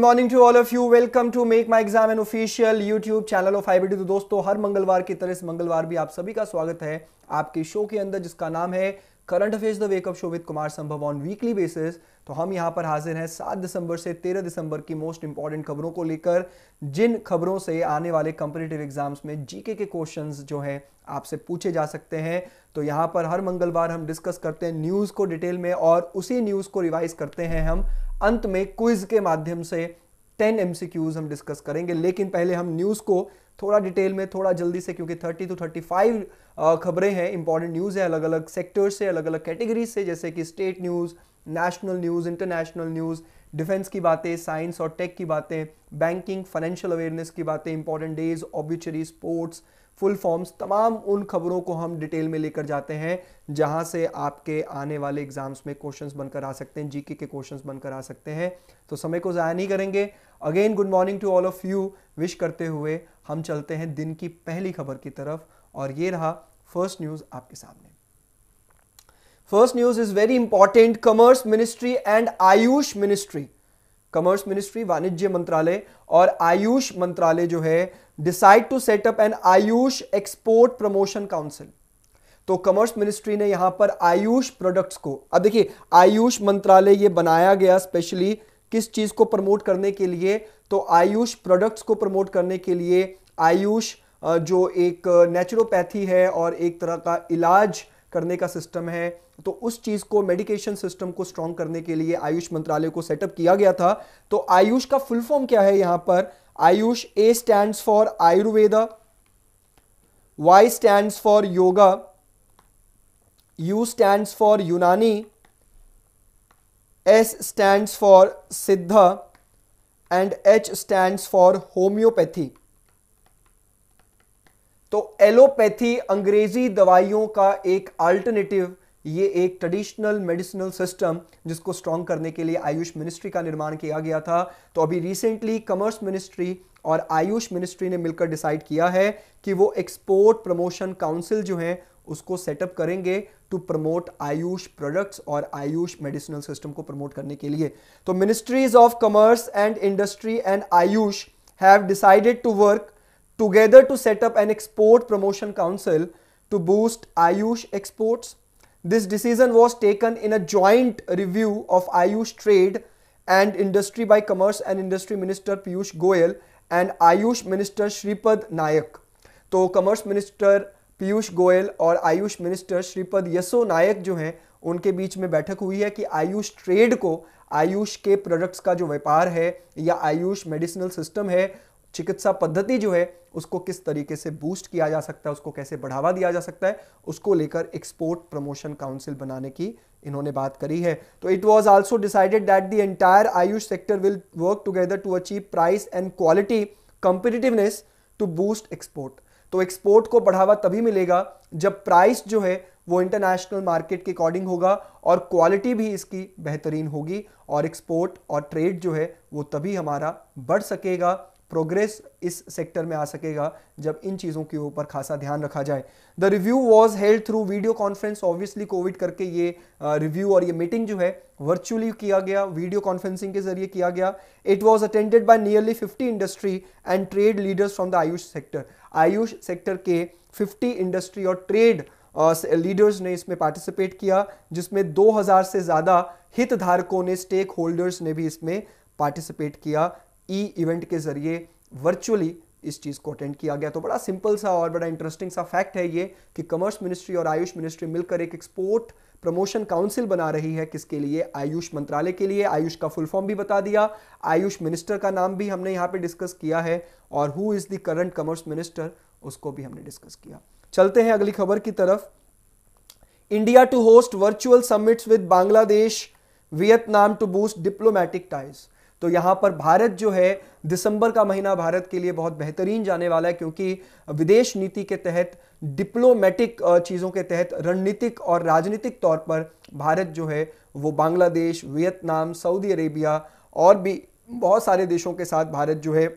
Morning to all of you welcome to make my exam an official YouTube channel of I तो दोस्तों हर मंगलवार की तरह इस मंगलवार भी आप सभी का स्वागत है आपके शो के अंदर जिसका नाम है current affairs the wake up show with Kumar Sambhav on weekly basis तो हम यहां पर हाजिर हैं सात दिसंबर से तेरह दिसंबर की मोस्ट इंपॉर्टेंट खबरों को लेकर जिन खबरों से आने वाले कंपिटेटिव एग्जाम्स में जीके के क्वेश्चंस जो हैं आपसे पूछे जा सकते हैं तो यहां पर हर मंगलवार हम डिस्कस करते हैं न्यूज़ को डिटेल में और उसी न्यूज़ को रिवाइज करते हैं हम अंत में क्विज के माध्यम से टेन एम हम डिस्कस करेंगे लेकिन पहले हम न्यूज़ को थोड़ा डिटेल में थोड़ा जल्दी से क्योंकि 30 टू 35 खबरें हैं इंपॉर्टेंट न्यूज़ है अलग अलग सेक्टर्स से अलग अलग कैटेगरी से जैसे कि state news national news international news defence की बातें साइंस और टेक की बातें बैंकिंग फाइनेंशियल अवेयरनेस की बातें important days obituary sports full forms तमाम उन खबरों को हम डिटेल में लेकर जाते हैं जहां से आपके आने वाले एग्जाम्स में क्वेश्चंस बनकर आ सकते हैं जीके के क्वेश्चंस बनकर आ सकते हैं तो समय को ज़ाया नहीं करेंगे again good morning to all of you wish करते हुए हम चलते हैं दिन की पहली खबर की तरफ और ये रहा फर्स्ट न्यूज आपके सामने first news is very important commerce ministry and AYUSH ministry commerce ministry वाणिज्य मंत्रालय और आयुष मंत्रालय जो है decide to set up an AYUSH export promotion council तो कॉमर्स मिनिस्ट्री ने यहां पर आयुष प्रोडक्ट्स को अब देखिए आयुष मंत्रालय ये बनाया गया स्पेशली किस चीज़ को प्रमोट करने के लिए तो आयुष प्रोडक्ट्स को प्रमोट करने के लिए आयुष जो एक नेचुरोपैथी है और एक तरह का इलाज करने का सिस्टम है तो उस चीज़ को मेडिकेशन सिस्टम को स्ट्रॉन्ग करने के लिए आयुष मंत्रालय को सेटअप किया गया था तो आयुष का फुल फॉर्म क्या है यहां पर AYUSH A stand for Ayurveda Y stand for yoga U stand for Unani S stands for Siddha and H stands for homeopathy तो एलोपैथी अंग्रेजी दवाइयों का एक अल्टरनेटिव ये एक ट्रेडिशनल मेडिसिनल सिस्टम जिसको स्ट्रॉन्ग करने के लिए आयुष मिनिस्ट्री का निर्माण किया गया था तो अभी रिसेंटली कॉमर्स मिनिस्ट्री और आयुष मिनिस्ट्री ने मिलकर डिसाइड किया है कि वो एक्सपोर्ट प्रमोशन काउंसिल जो है उसको सेटअप करेंगे टू प्रमोट आयुष प्रोडक्ट्स और आयुष मेडिसिनल सिस्टम को प्रमोट करने के लिए तो ministries of commerce and industry and Ayush have decided to work together to set up an export promotion council to boost Ayush exports this decision was taken in a joint review of Ayush trade and industry by commerce and industry minister Piyush Goyal and Ayush minister Shripad Naik तो commerce minister Piyush Goyal और Ayush minister Shripad यसो नायक जो हैं उनके बीच में बैठक हुई है कि आयुष ट्रेड को आयुष के प्रोडक्ट्स का जो व्यापार है या आयुष मेडिसिनल सिस्टम है चिकित्सा पद्धति जो है उसको किस तरीके से बूस्ट किया जा सकता है उसको कैसे बढ़ावा दिया जा सकता है उसको लेकर एक्सपोर्ट प्रमोशन काउंसिल बनाने की इन्होंने बात करी है तो it was also decided that the entire Ayush sector will work together to achieve price and quality competitiveness to boost export तो एक्सपोर्ट को बढ़ावा तभी मिलेगा जब प्राइस जो है वो इंटरनेशनल मार्केट के अकॉर्डिंग होगा और क्वालिटी भी इसकी बेहतरीन होगी और एक्सपोर्ट और ट्रेड जो है वो तभी हमारा बढ़ सकेगा प्रोग्रेस इस सेक्टर में आ सकेगा जब इन चीज़ों के ऊपर खासा ध्यान रखा जाए the review was held through video conference obviously covid करके ये रिव्यू uh, और ये मीटिंग जो है वर्चुअली किया गया वीडियो कॉन्फ्रेंसिंग के जरिए किया गया it was attended by nearly 50 industry and trade leaders from the Ayush sector Ayush sector के 50 इंडस्ट्री और ट्रेड लीडर्स uh, ने इसमें पार्टिसिपेट किया जिसमें 2000 से ज़्यादा हितधारकों ने स्टेक होल्डर्स ने भी इसमें पार्टिसिपेट किया ई इवेंट के जरिए वर्चुअली इस चीज़ को अटेंड किया गया तो बड़ा सिंपल सा और बड़ा इंटरेस्टिंग सा फैक्ट है ये कि कॉमर्स मिनिस्ट्री और आयुष मिनिस्ट्री मिलकर एक एक्सपोर्ट प्रमोशन काउंसिल बना रही है किसके लिए आयुष मंत्रालय के लिए आयुष का फुल फॉर्म भी बता दिया आयुष मिनिस्टर का नाम भी हमने यहां पे डिस्कस किया है और who is the current commerce minister उसको भी हमने डिस्कस किया चलते हैं अगली खबर की तरफ India to host virtual summits with Bangladesh Vietnam to boost diplomatic ties तो यहाँ पर भारत जो है दिसंबर का महीना भारत के लिए बहुत बेहतरीन जाने वाला है क्योंकि विदेश नीति के तहत डिप्लोमेटिक चीज़ों के तहत रणनीतिक और राजनीतिक तौर पर भारत जो है वो बांग्लादेश वियतनाम सऊदी अरेबिया और भी बहुत सारे देशों के साथ भारत जो है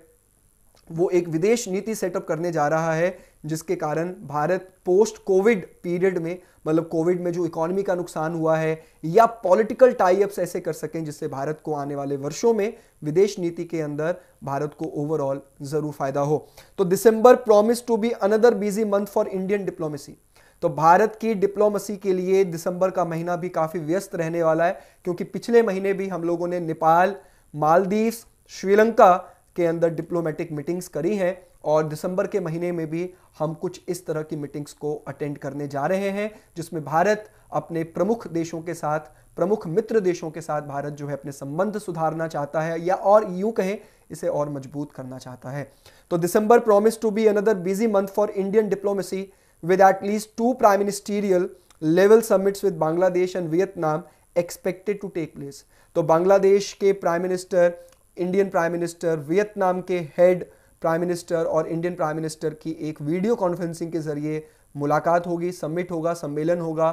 वो एक विदेश नीति सेटअप करने जा रहा है जिसके कारण भारत पोस्ट कोविड पीरियड में मतलब कोविड में जो इकोनॉमी का नुकसान हुआ है या पॉलिटिकल अप्स ऐसे कर सकें जिससे भारत को आने वाले वर्षों में विदेश नीति के अंदर भारत को ओवरऑल जरूर फायदा हो तो December promise to be another busy month for Indian diplomacy तो भारत की डिप्लोमेसी के लिए दिसंबर का महीना भी काफ़ी व्यस्त रहने वाला है क्योंकि पिछले महीने भी हम लोगों ने नेपाल मालदीव्स श्रीलंका के अंदर डिप्लोमेटिक मीटिंग्स करी हैं और दिसंबर के महीने में भी हम कुछ इस तरह की मीटिंग्स को अटेंड करने जा रहे हैं जिसमें भारत अपने प्रमुख देशों के साथ प्रमुख मित्र देशों के साथ भारत जो है अपने संबंध सुधारना चाहता है या और यूं कहें इसे और मजबूत करना चाहता है तो December promise to be another busy month for Indian diplomacy with at least two prime ministerial level summits with Bangladesh and Vietnam expected to take place तो बांग्लादेश के prime minister Indian prime minister Vietnam के हेड प्राइम मिनिस्टर और Indian prime minister की एक video conferencing के जरिए मुलाकात होगी सम्मिट होगा सम्मेलन होगा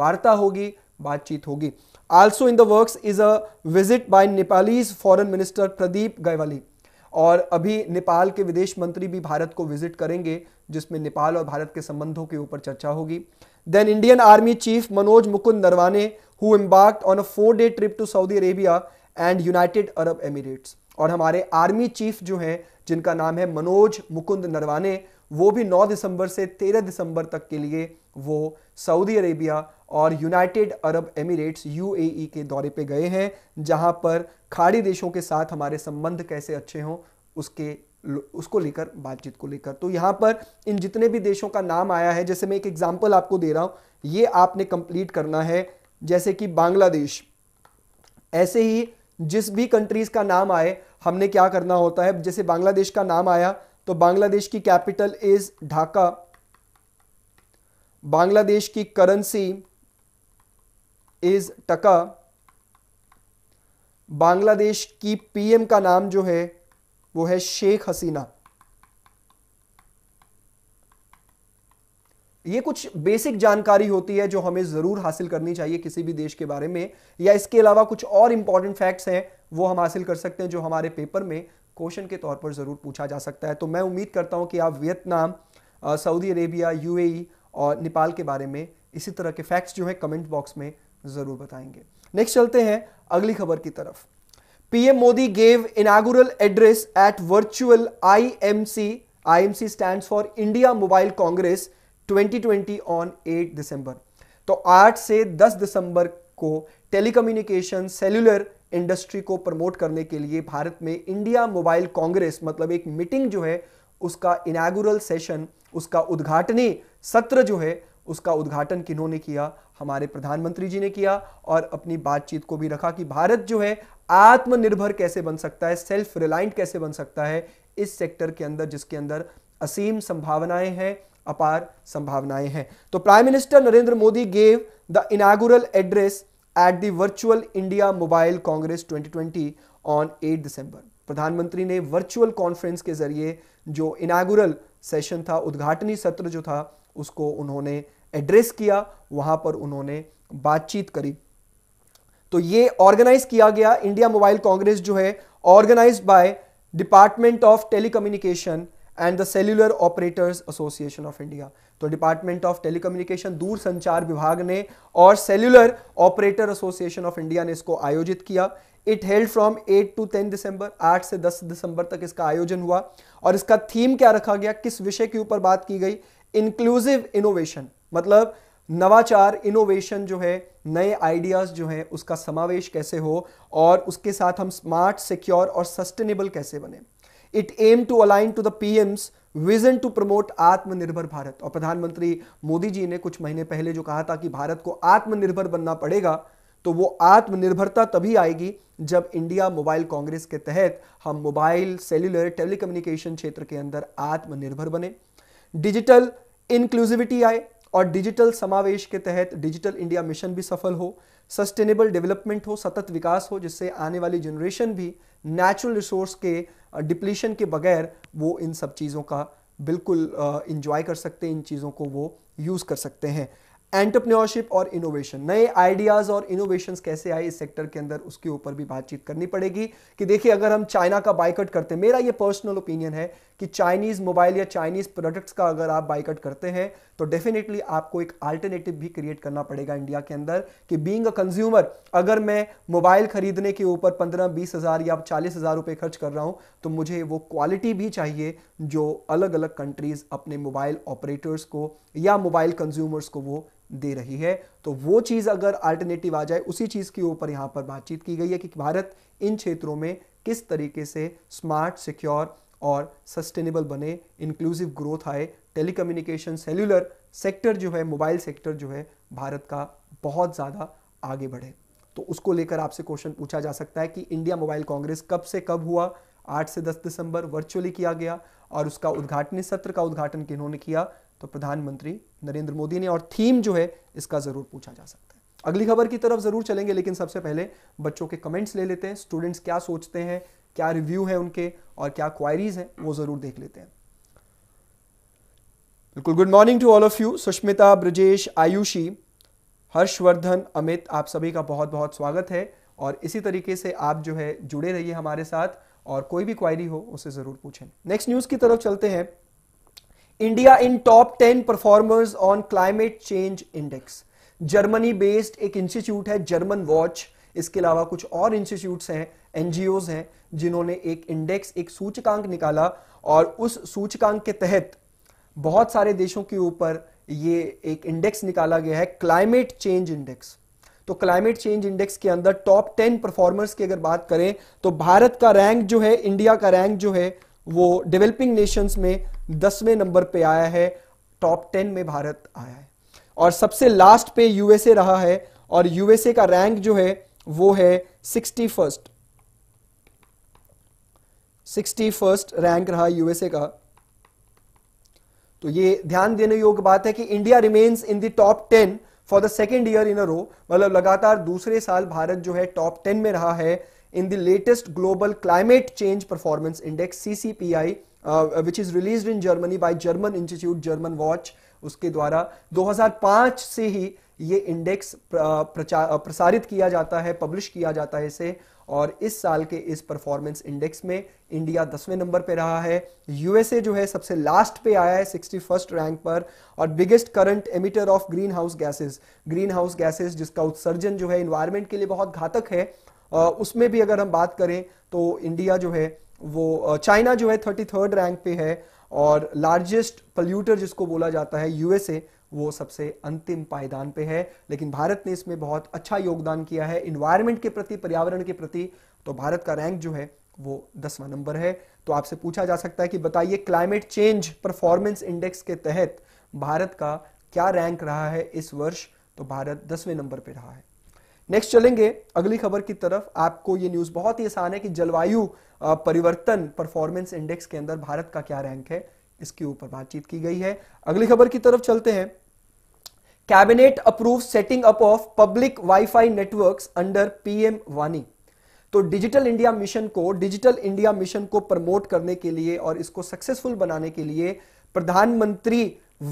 वार्ता होगी बातचीत होगी also in the works is a visit by Nepalese foreign minister Pradeep Gyawali और अभी नेपाल के विदेश मंत्री भी भारत को विजिट करेंगे जिसमें नेपाल और भारत के संबंधों के ऊपर चर्चा होगी then Indian army chief Manoj Mukund Naravane who embark on a four day trip to Saudi Arabia and United Arab Emirates और हमारे आर्मी चीफ जो हैं जिनका नाम है मनोज मुकुंद नरवाने वो भी 9 दिसंबर से 13 दिसंबर तक के लिए वो सऊदी अरेबिया और यूनाइटेड अरब एमिरेट्स यूएई के दौरे पे गए हैं जहां पर खाड़ी देशों के साथ हमारे संबंध कैसे अच्छे हों उसके उसको लेकर बातचीत को लेकर तो यहाँ पर इन जितने भी देशों का नाम आया है जैसे मैं एक एग्जाम्पल आपको दे रहा हूँ ये आपने कंप्लीट करना है जैसे कि बांग्लादेश ऐसे ही जिस भी कंट्रीज का नाम आए हमने क्या करना होता है जैसे बांग्लादेश का नाम आया तो बांग्लादेश की कैपिटल इज ढाका बांग्लादेश की करेंसी इज टका बांग्लादेश की पीएम का नाम जो है वो है शेख हसीना ये कुछ बेसिक जानकारी होती है जो हमें ज़रूर हासिल करनी चाहिए किसी भी देश के बारे में या इसके अलावा कुछ और इंपॉर्टेंट फैक्ट्स हैं वो हम हासिल कर सकते हैं जो हमारे पेपर में क्वेश्चन के तौर पर ज़रूर पूछा जा सकता है तो मैं उम्मीद करता हूं कि आप वियतनाम सऊदी अरेबिया यूएई और नेपाल के बारे में इसी तरह के फैक्ट्स जो हैं कमेंट बॉक्स में ज़रूर बताएंगे नेक्स्ट चलते हैं अगली खबर की तरफ PM Modi gave inaugural address at virtual I M C stands for India mobile congress 2020 on 8 December तो 8 से 10 दिसंबर को टेलीकम्युनिकेशन सेलुलर इंडस्ट्री को प्रमोट करने के लिए भारत में इंडिया मोबाइल कांग्रेस मतलब एक मीटिंग जो है उसका इनागुरल सेशन उसका उद्घाटनी सत्र जो है उसका उद्घाटन किन्होंने किया हमारे प्रधानमंत्री जी ने किया और अपनी बातचीत को भी रखा कि भारत जो है आत्मनिर्भर कैसे बन सकता है सेल्फ रिलायंट कैसे बन सकता है इस सेक्टर के अंदर जिसके अंदर असीम संभावनाएं हैं अपार संभावनाएं हैं तो prime minister Narendra Modi gave the inaugural address at the virtual India mobile congress 2020 on 8 December प्रधानमंत्री ने वर्चुअल कॉन्फ्रेंस के जरिए जो इनागुरल सेशन था उद्घाटनी सत्र जो था उसको उन्होंने एड्रेस किया वहां पर उन्होंने बातचीत करी तो ये ऑर्गेनाइज किया गया इंडिया मोबाइल कांग्रेस जो है organise by department of telecommunication and the cellular operators association of India तो डिपार्टमेंट ऑफ टेलीकम्युनिकेशन दूर संचार विभाग ने और cellular operator association of India ने इसको आयोजित किया it held from 8 to 10 December 8 से 10 दिसंबर तक इसका आयोजन हुआ और इसका थीम क्या रखा गया किस विषय के ऊपर बात की गई इंक्लूसिव इनोवेशन मतलब नवाचार इनोवेशन जो है नए आइडियाज जो है उसका समावेश कैसे हो और उसके साथ हम स्मार्ट सिक्योर और सस्टेनेबल कैसे बने it aim to align to the PM's vision to promote Atmanirbhar Bharat और प्रधानमंत्री मोदी जी ने कुछ महीने पहले जो कहा था कि भारत को आत्मनिर्भर बनना पड़ेगा तो वो आत्मनिर्भरता तभी आएगी जब इंडिया मोबाइल कांग्रेस के तहत हम मोबाइल सेल्युलर टेलीकम्युनिकेशन क्षेत्र के अंदर आत्मनिर्भर बने डिजिटल इंक्लूसिविटी आए और डिजिटल समावेश के तहत डिजिटल इंडिया मिशन भी सफल हो सस्टेनेबल डेवलपमेंट हो सतत विकास हो जिससे आने वाली जनरेशन भी नेचुरल रिसोर्स के डिप्लीशन के बगैर वो इन सब चीज़ों का बिल्कुल इंजॉय कर सकते हैं इन चीज़ों को वो यूज़ कर सकते हैं एंटरप्रेन्योरशिप और इनोवेशन नए आइडियाज और इनोवेशन कैसे आए इस सेक्टर के अंदर उसके ऊपर भी बातचीत करनी पड़ेगी कि देखिए अगर हम चाइना का बाइकट करते हैं मेरा ये पर्सनल ओपिनियन है कि चाइनीज मोबाइल या चाइनीज प्रोडक्ट्स का अगर आप बाइकट करते हैं तो डेफिनेटली आपको एक अल्टरनेटिव भी क्रिएट करना पड़ेगा इंडिया के अंदर कि बींग अ कंज्यूमर अगर मैं मोबाइल खरीदने के ऊपर पंद्रह बीस हज़ार या चालीस हज़ार रुपये खर्च कर रहा हूँ तो मुझे वो क्वालिटी भी चाहिए जो अलग अलग कंट्रीज़ अपने मोबाइल ऑपरेटर्स को या मोबाइल कंज्यूमर्स को वो दे रही है तो वो चीज़ अगर अल्टरनेटिव आ जाए उसी चीज़ के ऊपर यहाँ पर बातचीत की गई है कि भारत इन क्षेत्रों में किस तरीके से स्मार्ट सिक्योर और सस्टेनेबल बने इंक्लूसिव ग्रोथ आए टेलीकम्युनिकेशन सेलुलर सेक्टर जो है मोबाइल सेक्टर जो है भारत का बहुत ज़्यादा आगे बढ़े तो उसको लेकर आपसे क्वेश्चन पूछा जा सकता है कि इंडिया मोबाइल कांग्रेस कब से कब हुआ 8 से 10 दिसंबर वर्चुअली किया गया और उसका उद्घाटन सत्र का उद्घाटन किन्होंने किया तो प्रधानमंत्री नरेंद्र मोदी ने और थीम जो है इसका ज़रूर पूछा जा सकता है अगली खबर की तरफ ज़रूर चलेंगे लेकिन सबसे पहले बच्चों के कमेंट्स ले लेते हैं स्टूडेंट्स क्या सोचते हैं क्या रिव्यू है उनके और क्या क्वायरीज हैं वो ज़रूर देख लेते हैं बिल्कुल good morning to all of you Sushmita Brajesh Ayushi Harshvardhan Amit आप सभी का बहुत बहुत स्वागत है और इसी तरीके से आप जो है जुड़े रहिए हमारे साथ और कोई भी क्वायरी हो उसे ज़रूर पूछें नेक्स्ट न्यूज़ की तरफ चलते हैं India in top ten performers on climate change index Germany based एक इंस्टीट्यूट है जर्मन वॉच इसके अलावा कुछ और इंस्टीट्यूट्स हैं एनजीओ हैं जिन्होंने एक इंडेक्स एक सूचकांक निकाला और उस सूचकांक के तहत बहुत सारे देशों के ऊपर ये एक इंडेक्स निकाला गया है क्लाइमेट चेंज इंडेक्स तो क्लाइमेट चेंज इंडेक्स के अंदर टॉप टेन परफॉर्मर्स की अगर बात करें तो भारत का रैंक जो है इंडिया का रैंक जो है वो डेवलपिंग नेशंस में दसवें नंबर पे आया है टॉप टेन में भारत आया है और सबसे लास्ट पे यूएसए रहा है और यूएसए का रैंक जो है वो है sixty first sixty first rank रहा यूएसए का तो ये ध्यान देने योग्य बात है कि India remains in the top ten for the second year in a row मतलब लगातार दूसरे साल भारत जो है टॉप टेन में रहा है in the latest Global Climate Change Performance Index CCPI uh, which is released in Germany by German Institute German Watch उसके द्वारा 2005 से ही ये इंडेक्स uh, uh, प्रसारित किया जाता है पब्लिश किया जाता है इसे और इस साल के इस परफॉर्मेंस इंडेक्स में इंडिया दसवें नंबर पे रहा है यूएसए जो है सबसे लास्ट पे आया है सिक्सटी फर्स्ट रैंक पर और biggest current emitter of green house gases green house gases जिसका उत्सर्जन जो है इन्वायरमेंट के लिए बहुत घातक है उसमें भी अगर हम बात करें तो इंडिया जो है वो चाइना जो है थर्टी थर्ड रैंक पे है और लार्जेस्ट पल्यूटर जिसको बोला जाता है यूएसए वो सबसे अंतिम पायदान पे है लेकिन भारत ने इसमें बहुत अच्छा योगदान किया है इन्वायरमेंट के प्रति पर्यावरण के प्रति तो भारत का रैंक जो है वो दसवां नंबर है तो आपसे पूछा जा सकता है कि बताइए क्लाइमेट चेंज परफॉर्मेंस इंडेक्स के तहत भारत का क्या रैंक रहा है इस वर्ष तो भारत दसवें नंबर पर रहा है नेक्स्ट चलेंगे अगली खबर की तरफ आपको ये न्यूज बहुत ही आसान है कि जलवायु परिवर्तन परफॉर्मेंस इंडेक्स के अंदर भारत का क्या रैंक है इसके ऊपर बातचीत की गई है अगली खबर की तरफ चलते हैं cabinet approve setting up of public WiFi networks under PM वानी तो डिजिटल इंडिया मिशन को डिजिटल इंडिया मिशन को प्रमोट करने के लिए और इसको सक्सेसफुल बनाने के लिए प्रधानमंत्री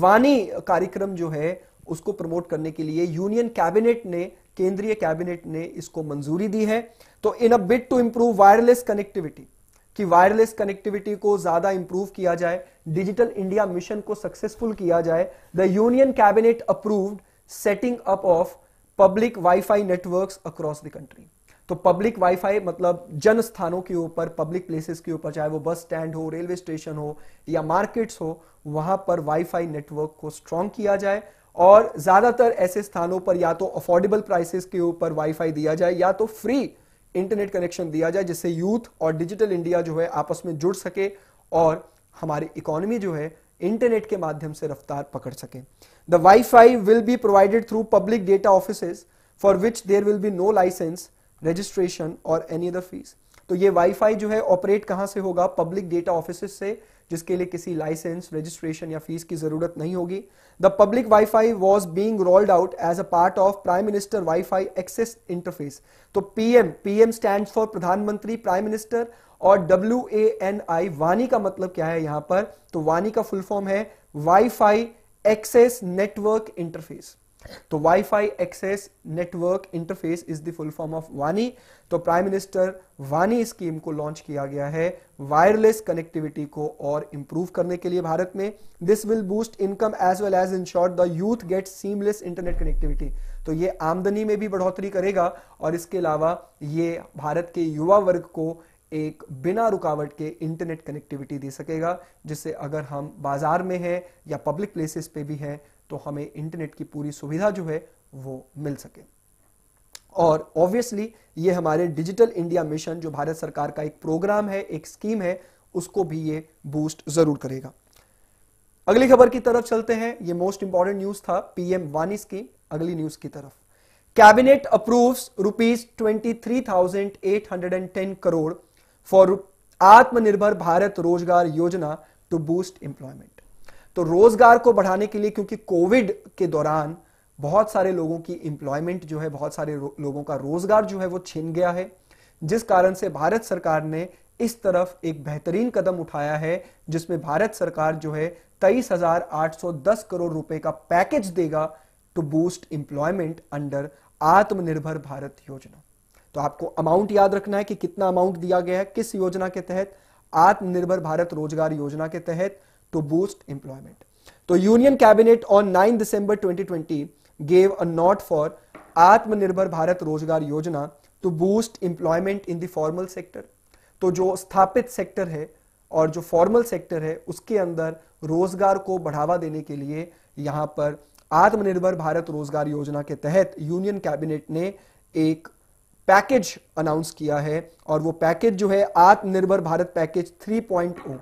वानी कार्यक्रम जो है उसको प्रमोट करने के लिए यूनियन कैबिनेट ने केंद्रीय कैबिनेट ने इसको मंजूरी दी है तो in a bit to improve wireless connectivity कि वायरलेस कनेक्टिविटी को ज्यादा इंप्रूव किया जाए डिजिटल इंडिया मिशन को सक्सेसफुल किया जाए the union cabinet approved setting up of public WiFi networks across the country तो पब्लिक वाईफाई मतलब जन स्थानों के ऊपर पब्लिक प्लेसेस के ऊपर चाहे वो बस स्टैंड हो रेलवे स्टेशन हो या मार्केट्स हो वहां पर वाईफाई नेटवर्क को स्ट्रॉन्ग किया जाए और ज्यादातर ऐसे स्थानों पर या तो अफोर्डेबल प्राइसेस के ऊपर वाईफाई दिया जाए या तो फ्री इंटरनेट कनेक्शन दिया जाए जिससे यूथ और डिजिटल इंडिया जो है आपस में जुड़ सके और हमारी इकोनॉमी जो है इंटरनेट के माध्यम से रफ्तार पकड़ सके the WiFi will be provided through public data office for which there will be no licence registration और एनी अदर फीस तो ये वाईफाई जो है ऑपरेट कहां से होगा पब्लिक डेटा ऑफिस से जिसके लिए किसी लाइसेंस रजिस्ट्रेशन या फीस की जरूरत नहीं होगी the public WiFi was being rolled out as a part of prime minister WiFi access interface तो पीएम पीएम स्टैंड फॉर प्रधानमंत्री प्राइम मिनिस्टर और डब्ल्यू ए एन आई वानी का मतलब क्या है यहां पर तो वानी का फुल फॉर्म है वाईफाई एक्सेस नेटवर्क इंटरफेस तो WiFi access network interface is the full form of वानी तो प्राइम मिनिस्टर वानी स्कीम को लॉन्च किया गया है वायरलेस कनेक्टिविटी को और इंप्रूव करने के लिए भारत में this will boost income as well as ensure the youth get seamless internet connectivity तो ये आमदनी में भी बढ़ोतरी करेगा और इसके अलावा ये भारत के युवा वर्ग को एक बिना रुकावट के इंटरनेट कनेक्टिविटी दे सकेगा जिससे अगर हम बाजार में हैं या पब्लिक प्लेसेस पे भी हैं तो हमें इंटरनेट की पूरी सुविधा जो है वो मिल सके और ऑब्वियसली ये हमारे डिजिटल इंडिया मिशन जो भारत सरकार का एक प्रोग्राम है एक स्कीम है उसको भी ये बूस्ट जरूर करेगा अगली खबर की तरफ चलते हैं ये मोस्ट इंपॉर्टेंट न्यूज था पीएम वानी स्कीम अगली न्यूज की तरफ cabinet approves rupees twenty three thousand eight hundred and ten crore for Atmanirbhar Bharat Rozgar Yojana to boost employment तो रोजगार को बढ़ाने के लिए क्योंकि कोविड के दौरान बहुत सारे लोगों की एम्प्लॉयमेंट जो है बहुत सारे लोगों का रोजगार जो है वो छीन गया है जिस कारण से भारत सरकार ने इस तरफ एक बेहतरीन कदम उठाया है जिसमें भारत सरकार जो है तेईस हजार आठ सौ दस करोड़ रुपए का पैकेज देगा टू बूस्ट इंप्लॉयमेंट अंडर आत्मनिर्भर भारत योजना तो आपको अमाउंट याद रखना है कि कितना अमाउंट दिया गया है किस योजना के तहत आत्मनिर्भर भारत रोजगार योजना के तहत to boost employment. So तो Union Cabinet on 9 December 2020 gave a nod for आत्मनिर्भर Bharat Rozgar Yojana to boost employment in the formal sector तो जो स्थापित सेक्टर है और जो फॉर्मल सेक्टर है उसके अंदर रोजगार को बढ़ावा देने के लिए यहां पर आत्मनिर्भर भारत रोजगार योजना के तहत यूनियन कैबिनेट ने एक पैकेज अनाउंस किया है और वो पैकेज जो है आत्मनिर्भर भारत पैकेज 3.0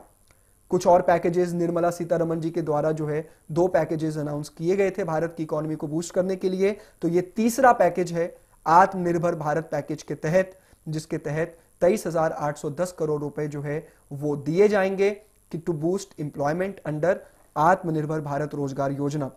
कुछ और पैकेजेस निर्मला सीतारमन जी के द्वारा जो है दो पैकेजेस अनाउंस किए गए थे भारत की इकोनॉमी को बूस्ट करने के लिए तो ये तीसरा पैकेज है आत्मनिर्भर भारत पैकेज के तहत जिसके तहत तेईस हजार आठ सौ दस करोड़ रुपए जो है वो दिए जाएंगे कि टू बूस्ट इंप्लॉयमेंट अंडर आत्मनिर्भर भारत रोजगार योजना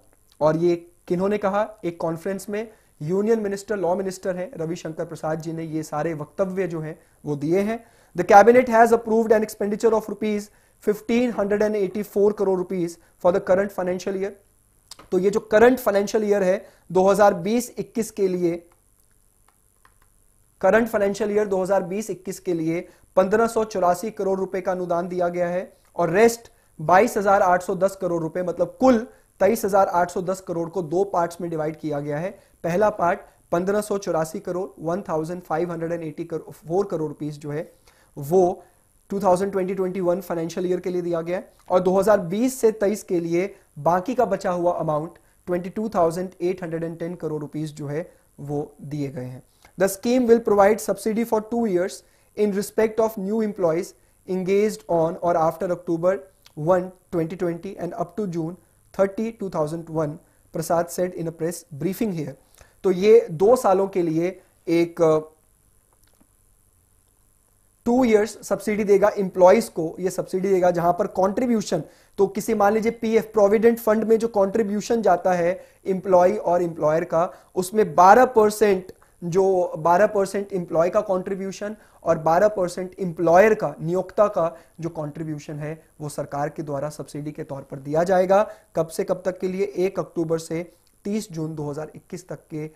और ये किन्होंने कहा एक कॉन्फ्रेंस में यूनियन मिनिस्टर लॉ मिनिस्टर है रविशंकर प्रसाद जी ने ये सारे वक्तव्य जो है वो दिए हैं the cabinet has approved an expenditure of rupees 1584 crore rupees for the current financial year तो ये जो करंट फाइनेंशियल ईयर है 2020-21 के लिए करंट फाइनेंशियल ईयर 2020-21 के लिए पंद्रह करोड़ रुपए का अनुदान दिया गया है और रेस्ट 22,810 करोड़ रुपए मतलब कुल 23,810 करोड़ को दो पार्ट्स में डिवाइड किया गया है पहला पार्ट पंद्रह करोड़ 1584 करोड़ 4 करोड़ रुपीस जो है वो 2020-21 फाइनेंशियल ईयर के लिए दिया गया है और 2020 से 23 के लिए बाकी का बचा हुआ अमाउंट 22,810 करोड़ रुपीस जो है वो दिए गए हैं the scheme will provide subsidy for two years in respect of new employees engage on or after October 1, 2020 and up to June 30, 2001 Prasad said in a press briefing here तो ये दो सालों के लिए एक टू ईयर्स सब्सिडी देगा employees को ये सब्सिडी देगा जहां पर कॉन्ट्रीब्यूशन तो किसी मान लीजिए पीएफ प्रोविडेंट फंड में जो कॉन्ट्रीब्यूशन जाता है इंप्लॉय और इंप्लॉयर का उसमें 12 परसेंट जो 12 परसेंट इंप्लॉय का कॉन्ट्रीब्यूशन और 12 परसेंट इंप्लॉयर का नियोक्ता का जो कॉन्ट्रीब्यूशन है वो सरकार के द्वारा सब्सिडी के तौर पर दिया जाएगा कब से कब तक के लिए एक अक्टूबर से 30 जून 2021 तक के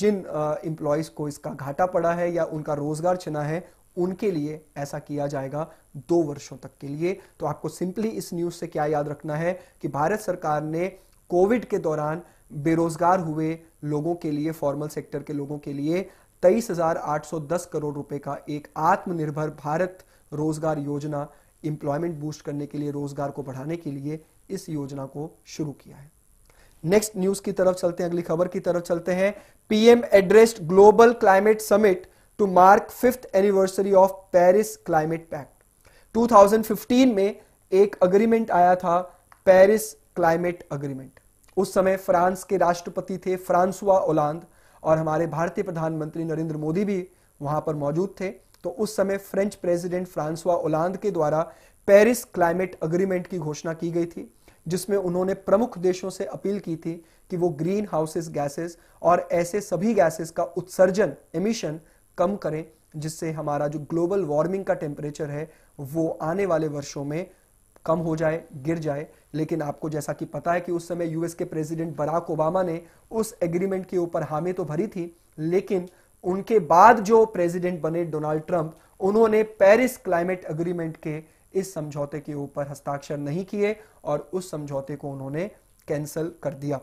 जिन इंप्लॉयज को इसका घाटा पड़ा है या उनका रोजगार छिना है उनके लिए ऐसा किया जाएगा दो वर्षों तक के लिए तो आपको सिंपली इस न्यूज से क्या याद रखना है कि भारत सरकार ने कोविड के दौरान बेरोजगार हुए लोगों के लिए फॉर्मल सेक्टर के लोगों के लिए तेईस हजार आठ सौ दस करोड़ रुपए का एक आत्मनिर्भर भारत रोजगार योजना इंप्लॉयमेंट बूस्ट करने के लिए रोजगार को बढ़ाने के लिए इस योजना को शुरू किया है नेक्स्ट न्यूज की तरफ चलते हैं अगली खबर की तरफ चलते हैं PM addressed global climate summit to mark fifth anniversary of Paris climate pact 2015 में एक अग्रीमेंट आया था पेरिस क्लाइमेट अग्रीमेंट उस समय फ्रांस के राष्ट्रपति थे फ्रांसुआ ओलांद और हमारे भारतीय प्रधानमंत्री नरेंद्र मोदी भी वहां पर मौजूद थे तो उस समय फ्रेंच प्रेसिडेंट फ्रांसुआ ओलांद के द्वारा पेरिस क्लाइमेट अग्रीमेंट की घोषणा की गई थी जिसमें उन्होंने प्रमुख देशों से अपील की थी कि वो ग्रीन हाउसेस गैसेस और ऐसे सभी गैसेस का उत्सर्जन एमिशन कम करें जिससे हमारा जो ग्लोबल वार्मिंग का टेम्परेचर है वो आने वाले वर्षों में कम हो जाए गिर जाए लेकिन आपको जैसा कि पता है कि उस समय यूएस के प्रेसिडेंट बराक ओबामा ने उस एग्रीमेंट के ऊपर हामी तो भरी थी लेकिन उनके बाद जो प्रेसिडेंट बने डोनाल्ड ट्रंप उन्होंने पेरिस क्लाइमेट एग्रीमेंट के इस समझौते के ऊपर हस्ताक्षर नहीं किए और उस समझौते को उन्होंने कैंसिल कर दिया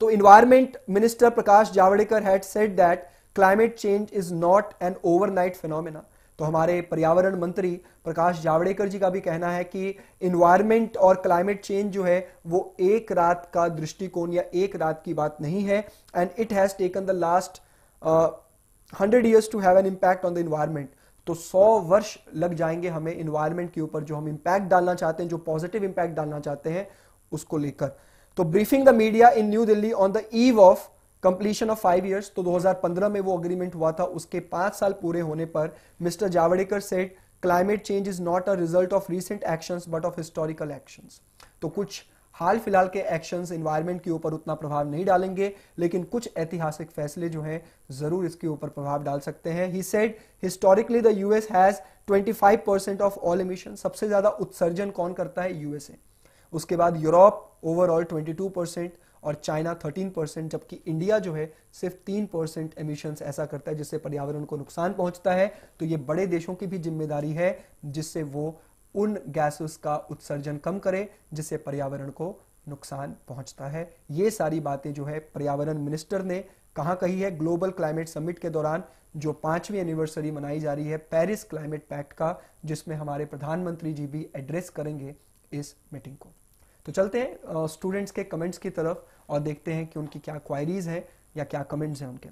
तो environment minister Prakash Javadekar had said that climate change is not an overnight phenomena तो हमारे पर्यावरण मंत्री प्रकाश जावड़ेकर जी का भी कहना है कि इन्वायरमेंट और क्लाइमेट चेंज जो है वो एक रात का दृष्टिकोण या एक रात की बात नहीं है and it has taken the last hundred years to have an impact on the environment तो 100 वर्ष लग जाएंगे हमें इन्वायरमेंट के ऊपर जो हम इम्पैक्ट डालना चाहते हैं जो पॉजिटिव इम्पैक्ट डालना चाहते हैं उसको लेकर तो briefing the media in New Delhi on the eve of completion of five years तो 2015 में वो अग्रीमेंट हुआ था उसके पांच साल पूरे होने पर Mister Javadekar said climate change is not a result of recent action but of historical action तो कुछ हाल फिलहाल के एक्शंस इन्वायरमेंट के ऊपर उतना प्रभाव नहीं डालेंगे लेकिन कुछ ऐतिहासिक फैसले जो हैं जरूर इसके ऊपर प्रभाव डाल सकते हैं he said historically the US has 25 percent of all emission सबसे ज्यादा उत्सर्जन कौन करता है यूएसए उसके बाद यूरोप ओवरऑल 22 परसेंट और चाइना 13 परसेंट जबकि इंडिया जो है सिर्फ 3 परसेंट एमिशंस ऐसा करता है जिससे पर्यावरण को नुकसान पहुंचता है तो ये बड़े देशों की भी जिम्मेदारी है जिससे वो उन गैसेस का उत्सर्जन कम करे जिससे पर्यावरण को नुकसान पहुंचता है ये सारी बातें जो है पर्यावरण मिनिस्टर ने कहा कही है ग्लोबल क्लाइमेट समिट के दौरान जो पांचवी एनिवर्सरी मनाई जा रही है पेरिस क्लाइमेट पैक्ट का जिसमें हमारे प्रधानमंत्री जी भी एड्रेस करेंगे इस मीटिंग को तो चलते हैं स्टूडेंट्स के कमेंट्स की तरफ और देखते हैं कि उनकी क्या क्वायरीज है या क्या कमेंट्स हैं उनके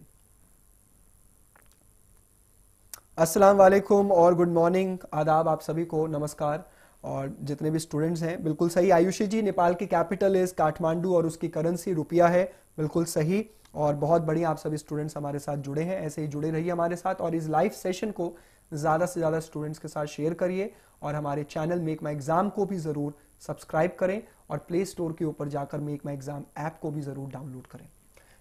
अस्सलाम वालेकुम और गुड मॉर्निंग आदाब आप सभी को नमस्कार और जितने भी स्टूडेंट्स हैं बिल्कुल सही आयुषी जी नेपाल की कैपिटल इज काठमांडू और उसकी करेंसी रुपया है बिल्कुल सही और बहुत बढ़िया आप सभी स्टूडेंट्स हमारे साथ जुड़े हैं ऐसे ही जुड़े रहिए हमारे साथ और इस लाइव सेशन को ज़्यादा से ज़्यादा स्टूडेंट्स के साथ शेयर करिए और हमारे चैनल मेक माई एग्ज़ाम को भी ज़रूर सब्सक्राइब करें और प्ले स्टोर के ऊपर जाकर मेक माई एग्जाम ऐप को भी जरूर डाउनलोड करें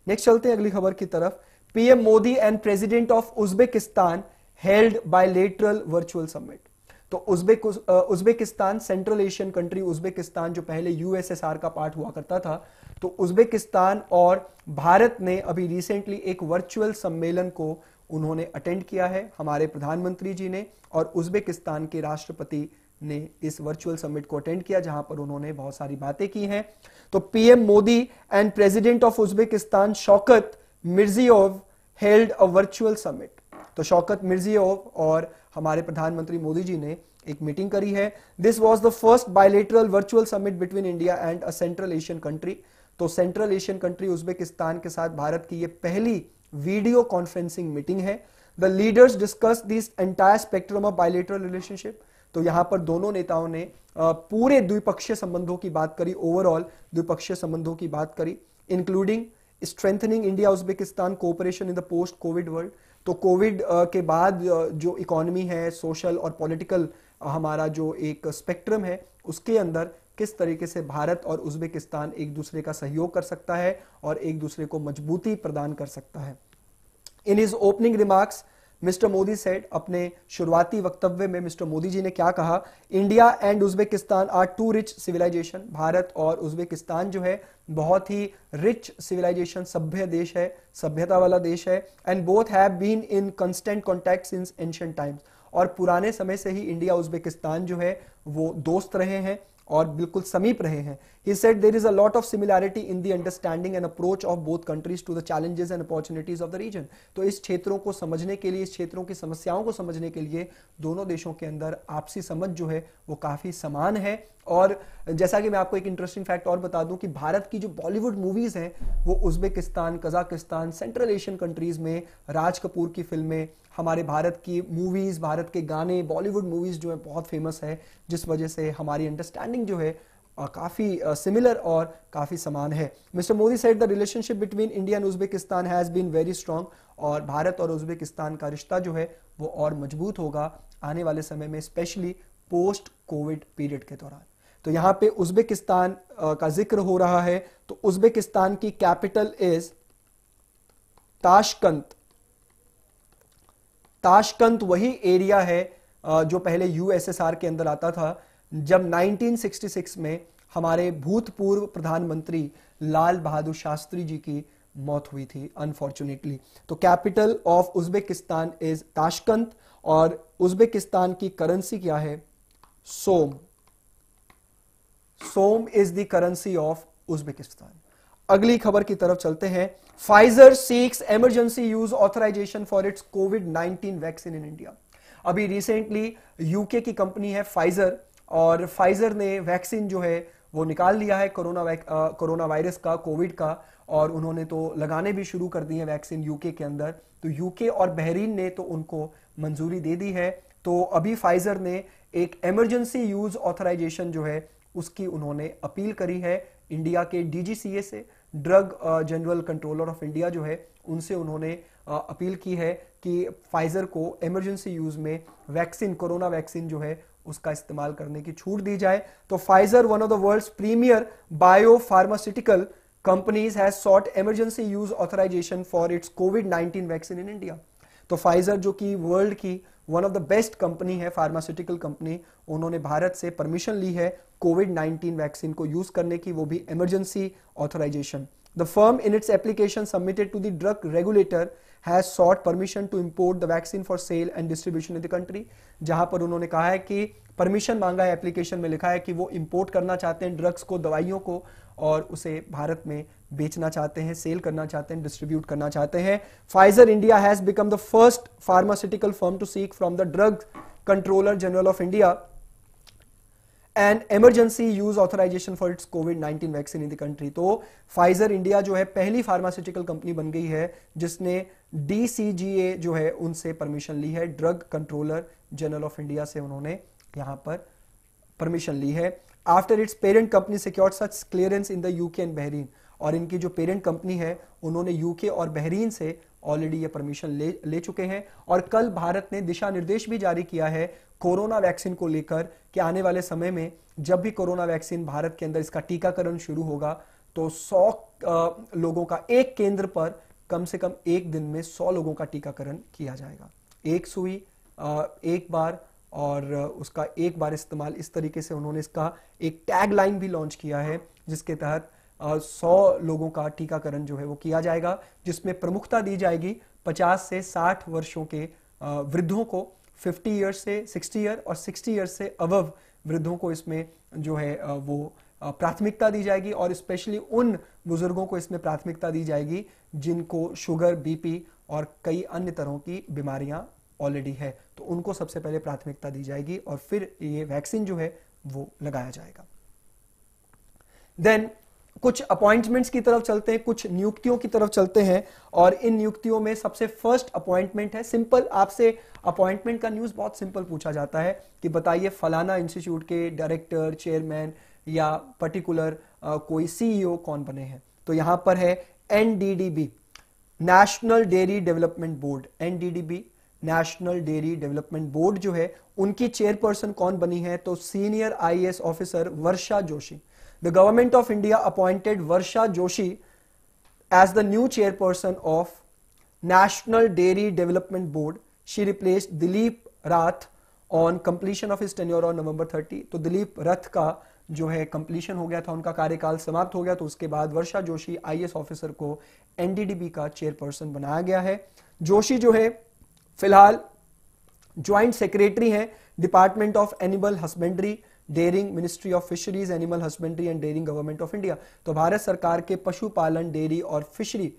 नेक्स्ट चलते हैं अगली खबर की तरफ PM Modi and president of Uzbekistan held bilateral virtual summit तो Uzbek Uzbekistan Central Asian country Uzbekistan जो पहले यूएसएसआर का पार्ट हुआ करता था तो उज्बेकिस्तान और भारत ने अभी रिसेंटली एक वर्चुअल सम्मेलन को उन्होंने अटेंड किया है हमारे प्रधानमंत्री जी ने और उज्बेकिस्तान के राष्ट्रपति ने इस वर्चुअल समिट को अटेंड किया जहां पर उन्होंने बहुत सारी बातें की हैं तो PM Modi and president of Uzbekistan Shavkat Mirziyoyev held a virtual summit तो शौकत मिर्जियोव और हमारे प्रधानमंत्री मोदी जी ने एक मीटिंग करी है this was the first bilateral virtual summit between India and a Central Asian country तो सेंट्रल एशियन कंट्री उज्बेकिस्तान के साथ भारत की ये पहली वीडियो कॉन्फ्रेंसिंग मीटिंग है the leaders discuss this entire spectrum of bilateral relationship तो यहां पर दोनों नेताओं ने पूरे द्विपक्षीय संबंधों की बात करी ओवरऑल द्विपक्षीय संबंधों की बात करी including strengthening India Uzbekistan cooperation in the post covid world तो कोविड के बाद जो इकोनॉमी है सोशल और पॉलिटिकल हमारा जो एक स्पेक्ट्रम है उसके अंदर किस तरीके से भारत और उज्बेकिस्तान एक दूसरे का सहयोग कर सकता है और एक दूसरे को मजबूती प्रदान कर सकता है in his opening remarks Mister Modi said अपने शुरुआती वक्तव्य में मिस्टर मोदी जी ने क्या कहा India and Uzbekistan are two rich civilisation Bharat और उज्बेकिस्तान जो है बहुत ही रिच सिविलाइजेशन सभ्य देश है सभ्यता वाला देश है and both have been in constant contact since ancient times और पुराने समय से ही इंडिया उज्बेकिस्तान जो है वो दोस्त रहे हैं और बिल्कुल समीप रहे हैं he said there is a lot of similarity in the understanding and approach of both countries to the challenges and opportunities of the region तो इस क्षेत्रों को समझने के लिए इस क्षेत्रों की समस्याओं को समझने के लिए दोनों देशों के अंदर आपसी समझ जो है वो काफी समान है और जैसा कि मैं आपको एक इंटरेस्टिंग फैक्ट और बता दूं कि भारत की जो बॉलीवुड मूवीज हैं वो Uzbekistan Kazakhstan central Asian countries में राज कपूर की फिल्में हमारे भारत की मूवीज भारत के गाने बॉलीवुड मूवीज जो है बहुत फेमस है जिस वजह से हमारी अंडरस्टैंडिंग थिंकिंग जो है काफ़ी सिमिलर और काफ़ी समान है mister Modi said the relationship between India and Uzbekistan has been very strong और भारत और उज्बेकिस्तान का रिश्ता जो है वो और मजबूत होगा आने वाले समय में स्पेशली पोस्ट कोविड पीरियड के दौरान तो यहां पे उज्बेकिस्तान का जिक्र हो रहा है तो उज्बेकिस्तान की कैपिटल इज ताशकंत ताशकंत वही एरिया है जो पहले यूएसएसआर के अंदर आता था जब 1966 में हमारे भूतपूर्व प्रधानमंत्री लाल बहादुर शास्त्री जी की मौत हुई थी अनफॉर्चुनेटली तो capital of Uzbekistan is Tashkent और उज्बेकिस्तान की करेंसी क्या है som som is the currency of Uzbekistan अगली खबर की तरफ चलते हैं Pfizer seeks emergency use authorisation for its Covid 19 vaccine in India अभी रिसेंटली यूके की कंपनी है फाइजर और फाइजर ने वैक्सीन जो है वो निकाल लिया है कोरोना कोरोना वायरस का कोविड का और उन्होंने तो लगाने भी शुरू कर दिए हैं वैक्सीन यूके के अंदर तो यूके और बहरीन ने तो उनको मंजूरी दे दी है तो अभी फाइजर ने एक इमरजेंसी यूज ऑथराइजेशन जो है उसकी उन्होंने अपील करी है इंडिया के डीजीसीए से drug general controller of India जो है उनसे उन्होंने अपील की है कि फाइजर को इमरजेंसी यूज में वैक्सीन कोरोना वैक्सीन जो है उसका इस्तेमाल करने की छूट दी जाए तो Pfizer one of the world's premier bio pharmaceutical companies has sought emergency use authorisation for its Covid 19 vaccine in India तो फाइजर जो कि वर्ल्ड की one of the best company है फार्मास्यूटिकल कंपनी उन्होंने भारत से परमिशन ली है कोविड 19 वैक्सीन को यूज करने की वो भी emergency authorisation The firm in its application submitted to the drug regulator has sought permission to import the vaccine for sale and distribution in the country जहां पर उन्होंने कहा है कि परमिशन मांगा है एप्लीकेशन में लिखा है कि वो इंपोर्ट करना चाहते हैं ड्रग्स को दवाइयों को और उसे भारत में बेचना चाहते हैं सेल करना चाहते हैं डिस्ट्रीब्यूट करना चाहते हैं Pfizer India has become the first pharmaceutical firm to seek from the drug controller general of India and emergency use authorisation for its Covid 19 vaccine in the country तो फाइजर इंडिया जो है पहली pharmaceutical company बन गई है जिसने DCGA जो है उनसे परमिशन ली है drug controller general of India से उन्होंने यहां पर परमिशन ली है after its parent company secure such clearance in the UK and Bahrain और इनकी जो पेरेंट कंपनी है उन्होंने यूके और बहरीन से ऑलरेडी ये परमिशन ले ले चुके हैं और कल भारत ने दिशा निर्देश भी जारी किया है कोरोना वैक्सीन को लेकर कि आने वाले समय में जब भी कोरोना वैक्सीन भारत के अंदर इसका टीकाकरण शुरू होगा तो 100 लोगों का एक केंद्र पर कम से कम एक दिन में 100 लोगों का टीकाकरण किया जाएगा एक सुई एक बार और उसका एक बार इस्तेमाल इस तरीके से उन्होंने इसका एक टैग लाइन भी लॉन्च किया है जिसके तहत सौ लोगों का टीकाकरण जो है वो किया जाएगा जिसमें प्रमुखता दी जाएगी 50 से 60 वर्षों के वृद्धों को 50 ईयर से 60 ईयर और 60 ईयर से अवव वृद्धों को इसमें जो है वो प्राथमिकता दी जाएगी और स्पेशली उन बुजुर्गों को इसमें प्राथमिकता दी जाएगी जिनको शुगर बीपी और कई अन्य तरह की बीमारियां ऑलरेडी है तो उनको सबसे पहले प्राथमिकता दी जाएगी और फिर ये वैक्सीन जो है वो लगाया जाएगा देन कुछ अपॉइंटमेंट्स की तरफ चलते हैं कुछ नियुक्तियों की तरफ चलते हैं और इन नियुक्तियों में सबसे फर्स्ट अपॉइंटमेंट है सिंपल आपसे अपॉइंटमेंट का न्यूज़ बहुत सिंपल पूछा जाता है कि बताइए फलाना इंस्टीट्यूट के डायरेक्टर चेयरमैन या पर्टिकुलर कोई सीईओ कौन बने हैं तो यहां पर है NDDB national dairy development board NDDB national dairy development board जो है उनकी चेयरपर्सन कौन बनी है तो senior IAS officer Varsha Joshi the government of India appointed Varsha Joshi as the new chairperson of National Dairy Development Board. She replaced Dilip Rath on completion of his tenure on November 30. to dilip rath ka जो है completion हो गया था उनका कार्यकाल समाप्त हो गया तो उसके बाद वर्षा जोशी आईएएस ऑफिसर को एनडीडीबी का चेयरपर्सन बनाया गया है जोशी जो है फिलहाल ज्वाइंट सेक्रेटरी हैं department of animal husbandry dairying ministry of fisheries animal husbandry and dairying government of India तो भारत सरकार के पशुपालन डेयरी और फिशरी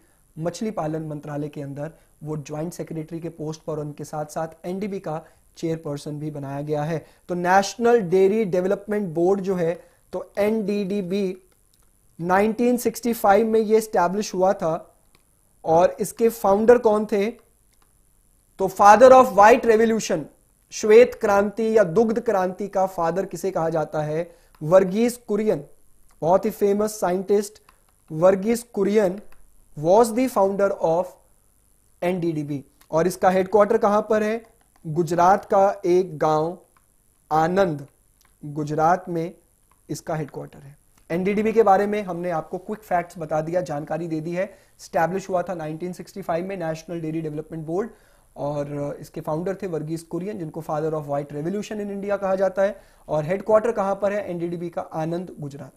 मछली पालन मंत्रालय के अंदर वो ज्वाइंट सेक्रेटरी के पोस्ट पर उनके साथ साथ एनडीबी का चेयरपर्सन भी बनाया गया है तो नेशनल डेयरी डेवलपमेंट बोर्ड जो है तो एनडीडीबी 1965 में ये स्टैब्लिश हुआ था और इसके फाउंडर कौन थे तो फादर ऑफ व्हाइट रेवोल्यूशन श्वेत क्रांति या दुग्ध क्रांति का फादर किसे कहा जाता है वर्गीस कुरियन बहुत ही famous scientist Verghese Kurien was the founder of NDDB और इसका हेडक्वार्टर कहां पर है गुजरात का एक गांव आनंद गुजरात में इसका हेडक्वार्टर है एनडीडीबी के बारे में हमने आपको क्विक फैक्ट्स बता दिया जानकारी दे दी है स्टैब्लिश हुआ था 1965 में नेशनल डेयरी डेवलपमेंट बोर्ड और इसके फाउंडर थे वर्गीज कुरियन जिनको father of white revolution in India कहा जाता है और हेडक्वार्टर कहां पर है एनडीडीबी का आनंद गुजरात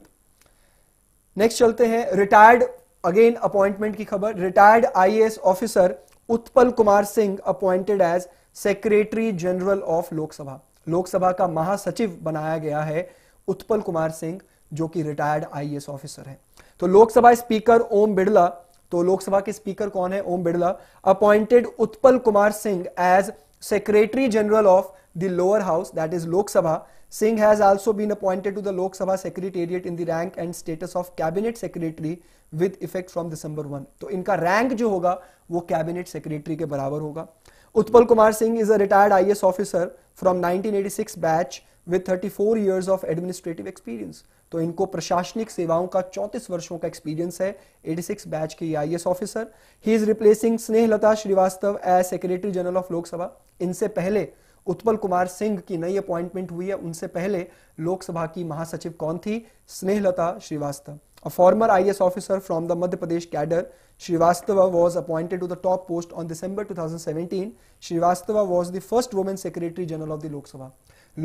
नेक्स्ट चलते हैं रिटायर्ड अगेन अपॉइंटमेंट की खबर retired IAS officer Utpal Kumar Singh appointed as secretary general of Lok Sabha Lok Sabha का महासचिव बनाया गया है उत्पल कुमार सिंह जो कि रिटायर्ड आईएएस ऑफिसर है तो लोकसभा स्पीकर ओम बिड़ला तो लोकसभा के स्पीकर कौन है Om Birla appointed Utpal Kumar Singh as secretary general of the lower house that is Lok Sabha Singh has also been appointed to the Lok Sabha secretariat in the rank and status of cabinet secretary with effect from December one तो इनका rank जो होगा वो cabinet secretary के बराबर होगा Utpal Kumar Singh is a retired IS officer from 1986 batch with 34 years of administrative experience. तो इनको प्रशासनिक सेवाओं का 34 वर्षों का एक्सपीरियंस है 86 बैच के I officer he is replacing Snehlata Shrivastava as secretary general of Lok Sabha इनसे पहले उत्पल कुमार सिंह की नई अपॉइंटमेंट हुई है उनसे पहले लोकसभा की महासचिव कौन थी Snehlata Srivastava A former IS officer from the Madhya Pradesh cadre, Shrivastava was appointed to the top post on December 2017. Shrivastava was the first woman Secretary General of the Lok Sabha.